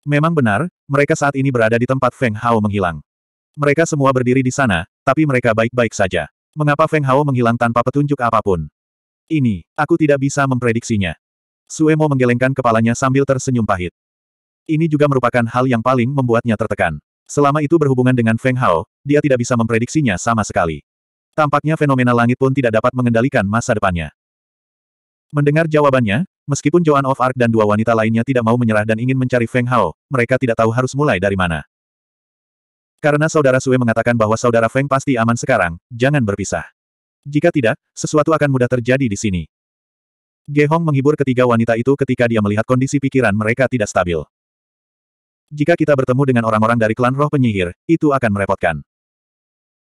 Memang benar, mereka saat ini berada di tempat Feng Hao menghilang. Mereka semua berdiri di sana, tapi mereka baik-baik saja. Mengapa Feng Hao menghilang tanpa petunjuk apapun? Ini, aku tidak bisa memprediksinya. Suemo menggelengkan kepalanya sambil tersenyum pahit. Ini juga merupakan hal yang paling membuatnya tertekan. Selama itu berhubungan dengan Feng Hao, dia tidak bisa memprediksinya sama sekali. Tampaknya fenomena langit pun tidak dapat mengendalikan masa depannya. Mendengar jawabannya, meskipun Joan of Arc dan dua wanita lainnya tidak mau menyerah dan ingin mencari Feng Hao, mereka tidak tahu harus mulai dari mana. Karena saudara Sue mengatakan bahwa saudara Feng pasti aman sekarang, jangan berpisah. Jika tidak, sesuatu akan mudah terjadi di sini. Ge Hong menghibur ketiga wanita itu ketika dia melihat kondisi pikiran mereka tidak stabil. Jika kita bertemu dengan orang-orang dari klan roh penyihir, itu akan merepotkan.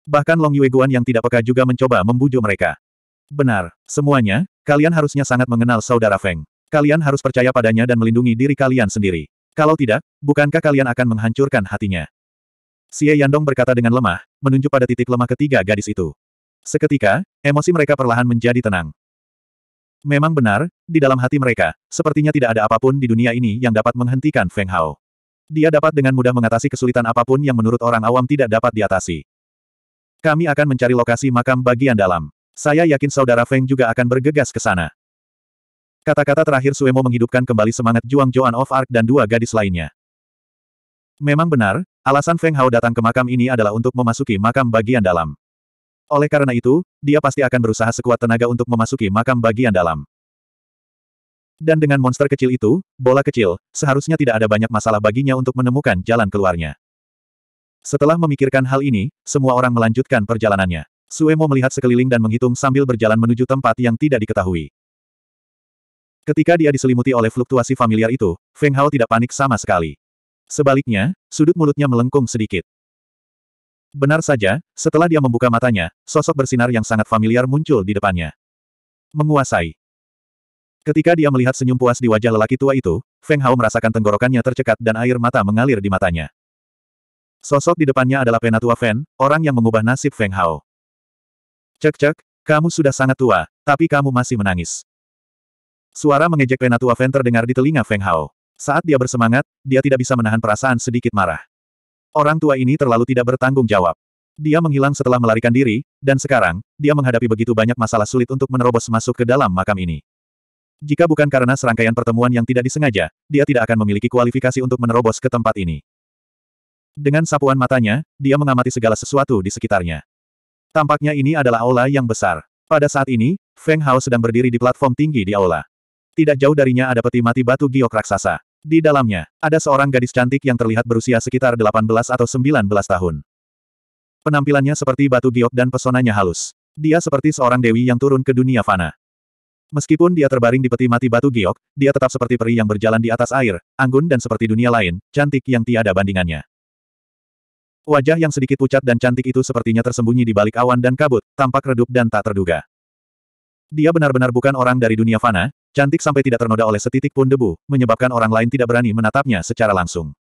Bahkan Long Yue Guan yang tidak peka juga mencoba membujuk mereka. Benar, semuanya, kalian harusnya sangat mengenal saudara Feng. Kalian harus percaya padanya dan melindungi diri kalian sendiri. Kalau tidak, bukankah kalian akan menghancurkan hatinya? Xie Yandong berkata dengan lemah, menunjuk pada titik lemah ketiga gadis itu. Seketika, emosi mereka perlahan menjadi tenang. Memang benar, di dalam hati mereka, sepertinya tidak ada apapun di dunia ini yang dapat menghentikan Feng Hao. Dia dapat dengan mudah mengatasi kesulitan apapun yang menurut orang awam tidak dapat diatasi. Kami akan mencari lokasi makam bagian dalam. Saya yakin saudara Feng juga akan bergegas ke sana. Kata-kata terakhir Suemo menghidupkan kembali semangat Juang Joan of Arc dan dua gadis lainnya. Memang benar, alasan Feng Hao datang ke makam ini adalah untuk memasuki makam bagian dalam. Oleh karena itu, dia pasti akan berusaha sekuat tenaga untuk memasuki makam bagian dalam. Dan dengan monster kecil itu, bola kecil, seharusnya tidak ada banyak masalah baginya untuk menemukan jalan keluarnya. Setelah memikirkan hal ini, semua orang melanjutkan perjalanannya. Suemo melihat sekeliling dan menghitung sambil berjalan menuju tempat yang tidak diketahui. Ketika dia diselimuti oleh fluktuasi familiar itu, Feng Hao tidak panik sama sekali. Sebaliknya, sudut mulutnya melengkung sedikit. Benar saja, setelah dia membuka matanya, sosok bersinar yang sangat familiar muncul di depannya. Menguasai. Ketika dia melihat senyum puas di wajah lelaki tua itu, Feng Hao merasakan tenggorokannya tercekat dan air mata mengalir di matanya. Sosok di depannya adalah penatua Fen, orang yang mengubah nasib Feng Hao. Cek-cek, kamu sudah sangat tua, tapi kamu masih menangis. Suara mengejek penatua Fen terdengar di telinga Feng Hao. Saat dia bersemangat, dia tidak bisa menahan perasaan sedikit marah. Orang tua ini terlalu tidak bertanggung jawab. Dia menghilang setelah melarikan diri, dan sekarang, dia menghadapi begitu banyak masalah sulit untuk menerobos masuk ke dalam makam ini. Jika bukan karena serangkaian pertemuan yang tidak disengaja, dia tidak akan memiliki kualifikasi untuk menerobos ke tempat ini. Dengan sapuan matanya, dia mengamati segala sesuatu di sekitarnya. Tampaknya ini adalah aula yang besar. Pada saat ini, Feng Hao sedang berdiri di platform tinggi di aula. Tidak jauh darinya ada peti mati batu giok raksasa. Di dalamnya, ada seorang gadis cantik yang terlihat berusia sekitar 18 atau 19 tahun. Penampilannya seperti batu giok dan pesonanya halus. Dia seperti seorang dewi yang turun ke dunia fana. Meskipun dia terbaring di peti mati batu giok, dia tetap seperti peri yang berjalan di atas air, anggun dan seperti dunia lain, cantik yang tiada bandingannya. Wajah yang sedikit pucat dan cantik itu sepertinya tersembunyi di balik awan dan kabut, tampak redup dan tak terduga. Dia benar-benar bukan orang dari dunia fana, cantik sampai tidak ternoda oleh setitik pun debu, menyebabkan orang lain tidak berani menatapnya secara langsung.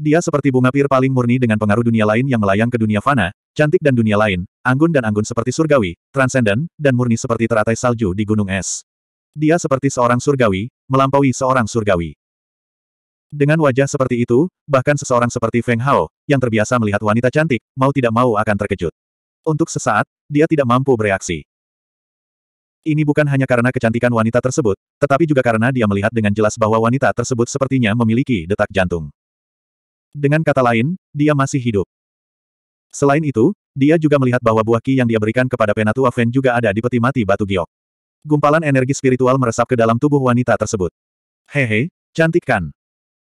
Dia seperti bunga pir paling murni dengan pengaruh dunia lain yang melayang ke dunia fana, Cantik dan dunia lain, anggun dan anggun seperti surgawi, transenden, dan murni seperti teratai salju di gunung es. Dia seperti seorang surgawi, melampaui seorang surgawi. Dengan wajah seperti itu, bahkan seseorang seperti Feng Hao, yang terbiasa melihat wanita cantik, mau tidak mau akan terkejut. Untuk sesaat, dia tidak mampu bereaksi. Ini bukan hanya karena kecantikan wanita tersebut, tetapi juga karena dia melihat dengan jelas bahwa wanita tersebut sepertinya memiliki detak jantung. Dengan kata lain, dia masih hidup. Selain itu, dia juga melihat bahwa buah ki yang dia berikan kepada Penatua Fen juga ada di peti mati batu giok. Gumpalan energi spiritual meresap ke dalam tubuh wanita tersebut. Hehe, cantik kan?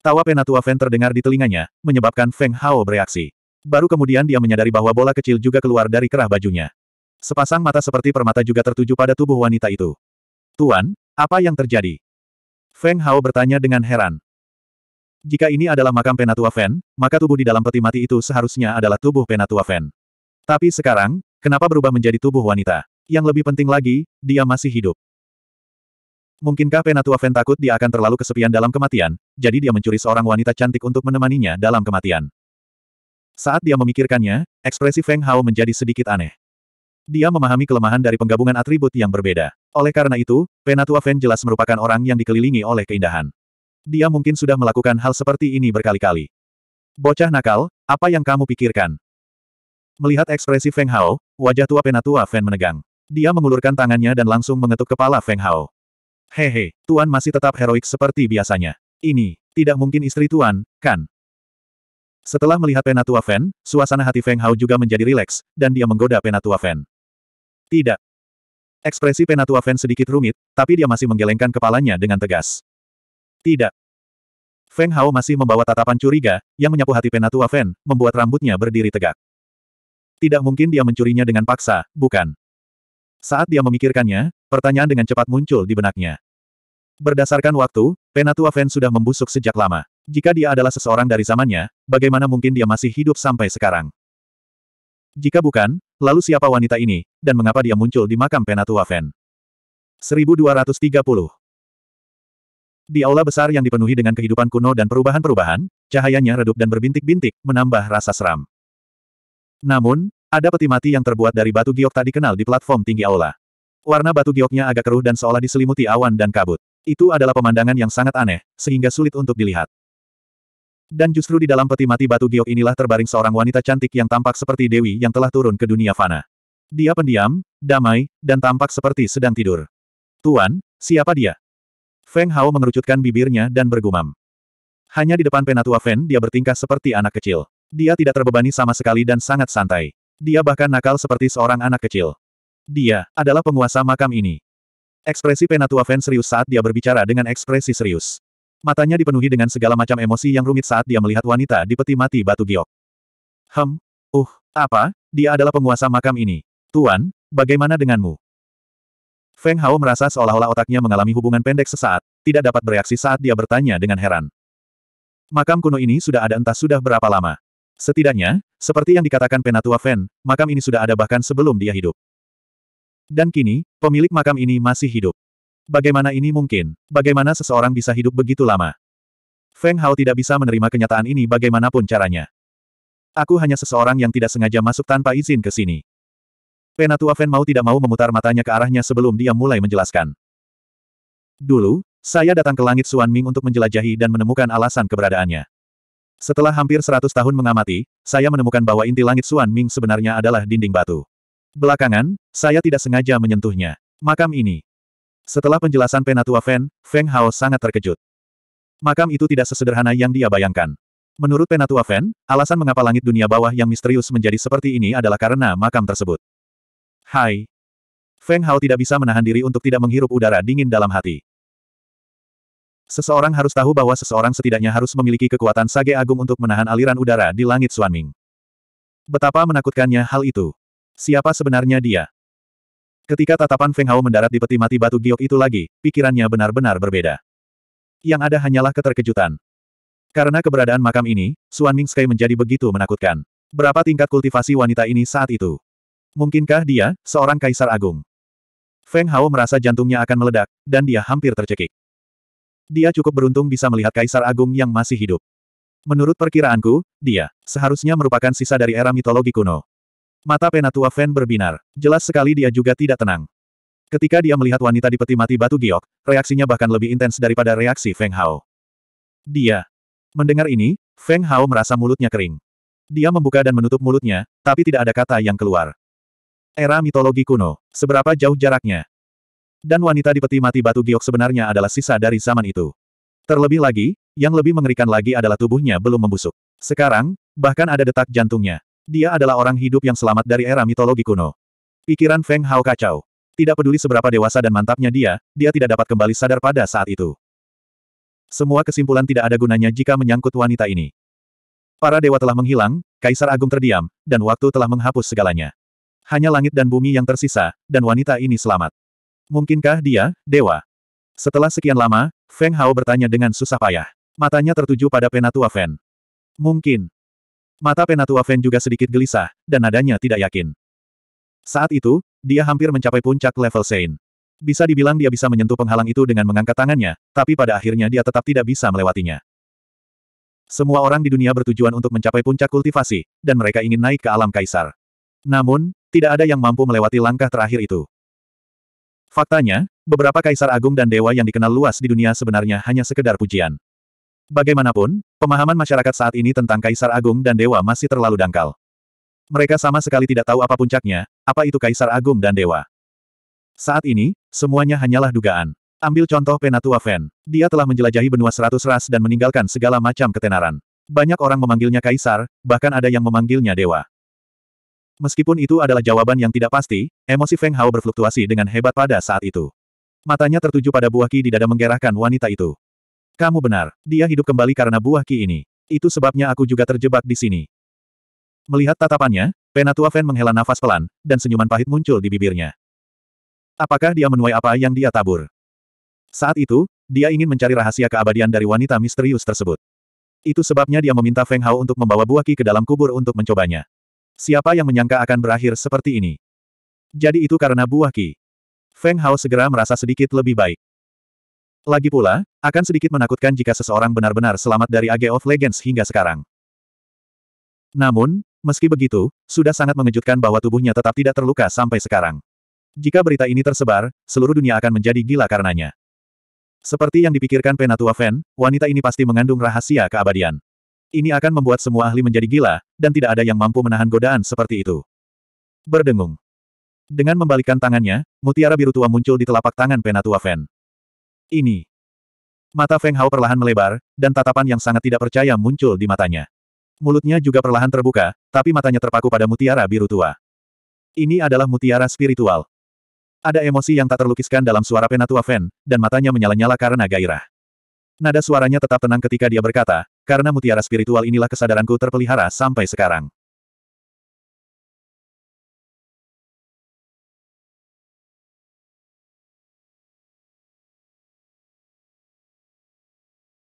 Tawa Penatua Fen terdengar di telinganya, menyebabkan Feng Hao bereaksi. Baru kemudian dia menyadari bahwa bola kecil juga keluar dari kerah bajunya. Sepasang mata seperti permata juga tertuju pada tubuh wanita itu. Tuan, apa yang terjadi? Feng Hao bertanya dengan heran. Jika ini adalah makam Penatua Fen, maka tubuh di dalam peti mati itu seharusnya adalah tubuh Penatua Fen. Tapi sekarang, kenapa berubah menjadi tubuh wanita? Yang lebih penting lagi, dia masih hidup. Mungkinkah Penatua Fen takut dia akan terlalu kesepian dalam kematian, jadi dia mencuri seorang wanita cantik untuk menemaninya dalam kematian. Saat dia memikirkannya, ekspresi Feng Hao menjadi sedikit aneh. Dia memahami kelemahan dari penggabungan atribut yang berbeda. Oleh karena itu, Penatua Fen jelas merupakan orang yang dikelilingi oleh keindahan. Dia mungkin sudah melakukan hal seperti ini berkali-kali. Bocah nakal, apa yang kamu pikirkan? Melihat ekspresi Feng Hao, wajah tua penatua Feng menegang. Dia mengulurkan tangannya dan langsung mengetuk kepala Feng Hao. Hehe, Tuan masih tetap heroik seperti biasanya. Ini, tidak mungkin istri Tuan, kan? Setelah melihat penatua Fen, suasana hati Feng Hao juga menjadi rileks, dan dia menggoda penatua Fen. Tidak. Ekspresi penatua Fen sedikit rumit, tapi dia masih menggelengkan kepalanya dengan tegas. Tidak. Feng Hao masih membawa tatapan curiga, yang menyapu hati penatua Fen, membuat rambutnya berdiri tegak. Tidak mungkin dia mencurinya dengan paksa, bukan? Saat dia memikirkannya, pertanyaan dengan cepat muncul di benaknya. Berdasarkan waktu, penatua Fen sudah membusuk sejak lama. Jika dia adalah seseorang dari zamannya, bagaimana mungkin dia masih hidup sampai sekarang? Jika bukan, lalu siapa wanita ini, dan mengapa dia muncul di makam penatua Fen? 1230 di aula besar yang dipenuhi dengan kehidupan kuno dan perubahan-perubahan, cahayanya redup dan berbintik-bintik, menambah rasa seram. Namun, ada peti mati yang terbuat dari batu giok tak dikenal di platform tinggi aula. Warna batu gioknya agak keruh dan seolah diselimuti awan dan kabut. Itu adalah pemandangan yang sangat aneh, sehingga sulit untuk dilihat. Dan justru di dalam peti mati batu giok inilah terbaring seorang wanita cantik yang tampak seperti Dewi yang telah turun ke dunia fana. Dia pendiam, damai, dan tampak seperti sedang tidur. Tuan, siapa dia? Feng Hao mengerucutkan bibirnya dan bergumam. Hanya di depan penatua Fen dia bertingkah seperti anak kecil. Dia tidak terbebani sama sekali dan sangat santai. Dia bahkan nakal seperti seorang anak kecil. Dia adalah penguasa makam ini. Ekspresi penatua Fen serius saat dia berbicara dengan ekspresi serius. Matanya dipenuhi dengan segala macam emosi yang rumit saat dia melihat wanita di peti mati batu giok. Hem, uh, apa? Dia adalah penguasa makam ini. Tuan, bagaimana denganmu? Feng Hao merasa seolah-olah otaknya mengalami hubungan pendek sesaat, tidak dapat bereaksi saat dia bertanya dengan heran. Makam kuno ini sudah ada entah sudah berapa lama. Setidaknya, seperti yang dikatakan Penatua Fen, makam ini sudah ada bahkan sebelum dia hidup. Dan kini, pemilik makam ini masih hidup. Bagaimana ini mungkin? Bagaimana seseorang bisa hidup begitu lama? Feng Hao tidak bisa menerima kenyataan ini bagaimanapun caranya. Aku hanya seseorang yang tidak sengaja masuk tanpa izin ke sini. Penatua Fen mau tidak mau memutar matanya ke arahnya sebelum dia mulai menjelaskan. Dulu, saya datang ke langit Suan Ming untuk menjelajahi dan menemukan alasan keberadaannya. Setelah hampir seratus tahun mengamati, saya menemukan bahwa inti langit Suan Ming sebenarnya adalah dinding batu. Belakangan, saya tidak sengaja menyentuhnya. Makam ini. Setelah penjelasan Penatua Fen, Feng Hao sangat terkejut. Makam itu tidak sesederhana yang dia bayangkan. Menurut Penatua Fen, alasan mengapa langit dunia bawah yang misterius menjadi seperti ini adalah karena makam tersebut. Hai. Feng Hao tidak bisa menahan diri untuk tidak menghirup udara dingin dalam hati. Seseorang harus tahu bahwa seseorang setidaknya harus memiliki kekuatan sage agung untuk menahan aliran udara di langit Suanming. Betapa menakutkannya hal itu. Siapa sebenarnya dia? Ketika tatapan Feng Hao mendarat di peti mati batu giok itu lagi, pikirannya benar-benar berbeda. Yang ada hanyalah keterkejutan. Karena keberadaan makam ini, Suan Sky menjadi begitu menakutkan. Berapa tingkat kultivasi wanita ini saat itu? Mungkinkah dia, seorang kaisar agung? Feng Hao merasa jantungnya akan meledak, dan dia hampir tercekik. Dia cukup beruntung bisa melihat kaisar agung yang masih hidup. Menurut perkiraanku, dia seharusnya merupakan sisa dari era mitologi kuno. Mata penatua Feng berbinar. Jelas sekali dia juga tidak tenang. Ketika dia melihat wanita di peti mati batu giok, reaksinya bahkan lebih intens daripada reaksi Feng Hao. Dia. Mendengar ini, Feng Hao merasa mulutnya kering. Dia membuka dan menutup mulutnya, tapi tidak ada kata yang keluar. Era mitologi kuno. Seberapa jauh jaraknya? Dan wanita di peti mati batu giok sebenarnya adalah sisa dari zaman itu. Terlebih lagi, yang lebih mengerikan lagi adalah tubuhnya belum membusuk. Sekarang, bahkan ada detak jantungnya. Dia adalah orang hidup yang selamat dari era mitologi kuno. Pikiran Feng Hao kacau. Tidak peduli seberapa dewasa dan mantapnya dia, dia tidak dapat kembali sadar pada saat itu. Semua kesimpulan tidak ada gunanya jika menyangkut wanita ini. Para dewa telah menghilang, Kaisar Agung terdiam, dan waktu telah menghapus segalanya. Hanya langit dan bumi yang tersisa, dan wanita ini selamat. Mungkinkah dia, dewa? Setelah sekian lama, Feng Hao bertanya dengan susah payah. Matanya tertuju pada Penatua Fen. Mungkin. Mata Penatua Fen juga sedikit gelisah, dan nadanya tidak yakin. Saat itu, dia hampir mencapai puncak level Sein. Bisa dibilang dia bisa menyentuh penghalang itu dengan mengangkat tangannya, tapi pada akhirnya dia tetap tidak bisa melewatinya. Semua orang di dunia bertujuan untuk mencapai puncak kultivasi, dan mereka ingin naik ke alam kaisar. Namun, tidak ada yang mampu melewati langkah terakhir itu. Faktanya, beberapa kaisar agung dan dewa yang dikenal luas di dunia sebenarnya hanya sekedar pujian. Bagaimanapun, pemahaman masyarakat saat ini tentang kaisar agung dan dewa masih terlalu dangkal. Mereka sama sekali tidak tahu apa puncaknya, apa itu kaisar agung dan dewa. Saat ini, semuanya hanyalah dugaan. Ambil contoh Penatua Fen. Dia telah menjelajahi benua seratus ras dan meninggalkan segala macam ketenaran. Banyak orang memanggilnya kaisar, bahkan ada yang memanggilnya dewa. Meskipun itu adalah jawaban yang tidak pasti, emosi Feng Hao berfluktuasi dengan hebat pada saat itu. Matanya tertuju pada buah ki di dada menggerahkan wanita itu. Kamu benar, dia hidup kembali karena buah ki ini. Itu sebabnya aku juga terjebak di sini. Melihat tatapannya, Penatua Fen menghela nafas pelan, dan senyuman pahit muncul di bibirnya. Apakah dia menuai apa yang dia tabur? Saat itu, dia ingin mencari rahasia keabadian dari wanita misterius tersebut. Itu sebabnya dia meminta Feng Hao untuk membawa buah ki ke dalam kubur untuk mencobanya. Siapa yang menyangka akan berakhir seperti ini? Jadi itu karena buah ki. Feng Hao segera merasa sedikit lebih baik. Lagi pula, akan sedikit menakutkan jika seseorang benar-benar selamat dari Age of Legends hingga sekarang. Namun, meski begitu, sudah sangat mengejutkan bahwa tubuhnya tetap tidak terluka sampai sekarang. Jika berita ini tersebar, seluruh dunia akan menjadi gila karenanya. Seperti yang dipikirkan Penatua Fen, wanita ini pasti mengandung rahasia keabadian. Ini akan membuat semua ahli menjadi gila, dan tidak ada yang mampu menahan godaan seperti itu. Berdengung. Dengan membalikkan tangannya, mutiara biru tua muncul di telapak tangan penatua Fen. Ini. Mata Feng Hao perlahan melebar, dan tatapan yang sangat tidak percaya muncul di matanya. Mulutnya juga perlahan terbuka, tapi matanya terpaku pada mutiara biru tua. Ini adalah mutiara spiritual. Ada emosi yang tak terlukiskan dalam suara penatua Fen, dan matanya menyala-nyala karena gairah. Nada suaranya tetap tenang ketika dia berkata, karena mutiara spiritual inilah kesadaranku terpelihara sampai sekarang.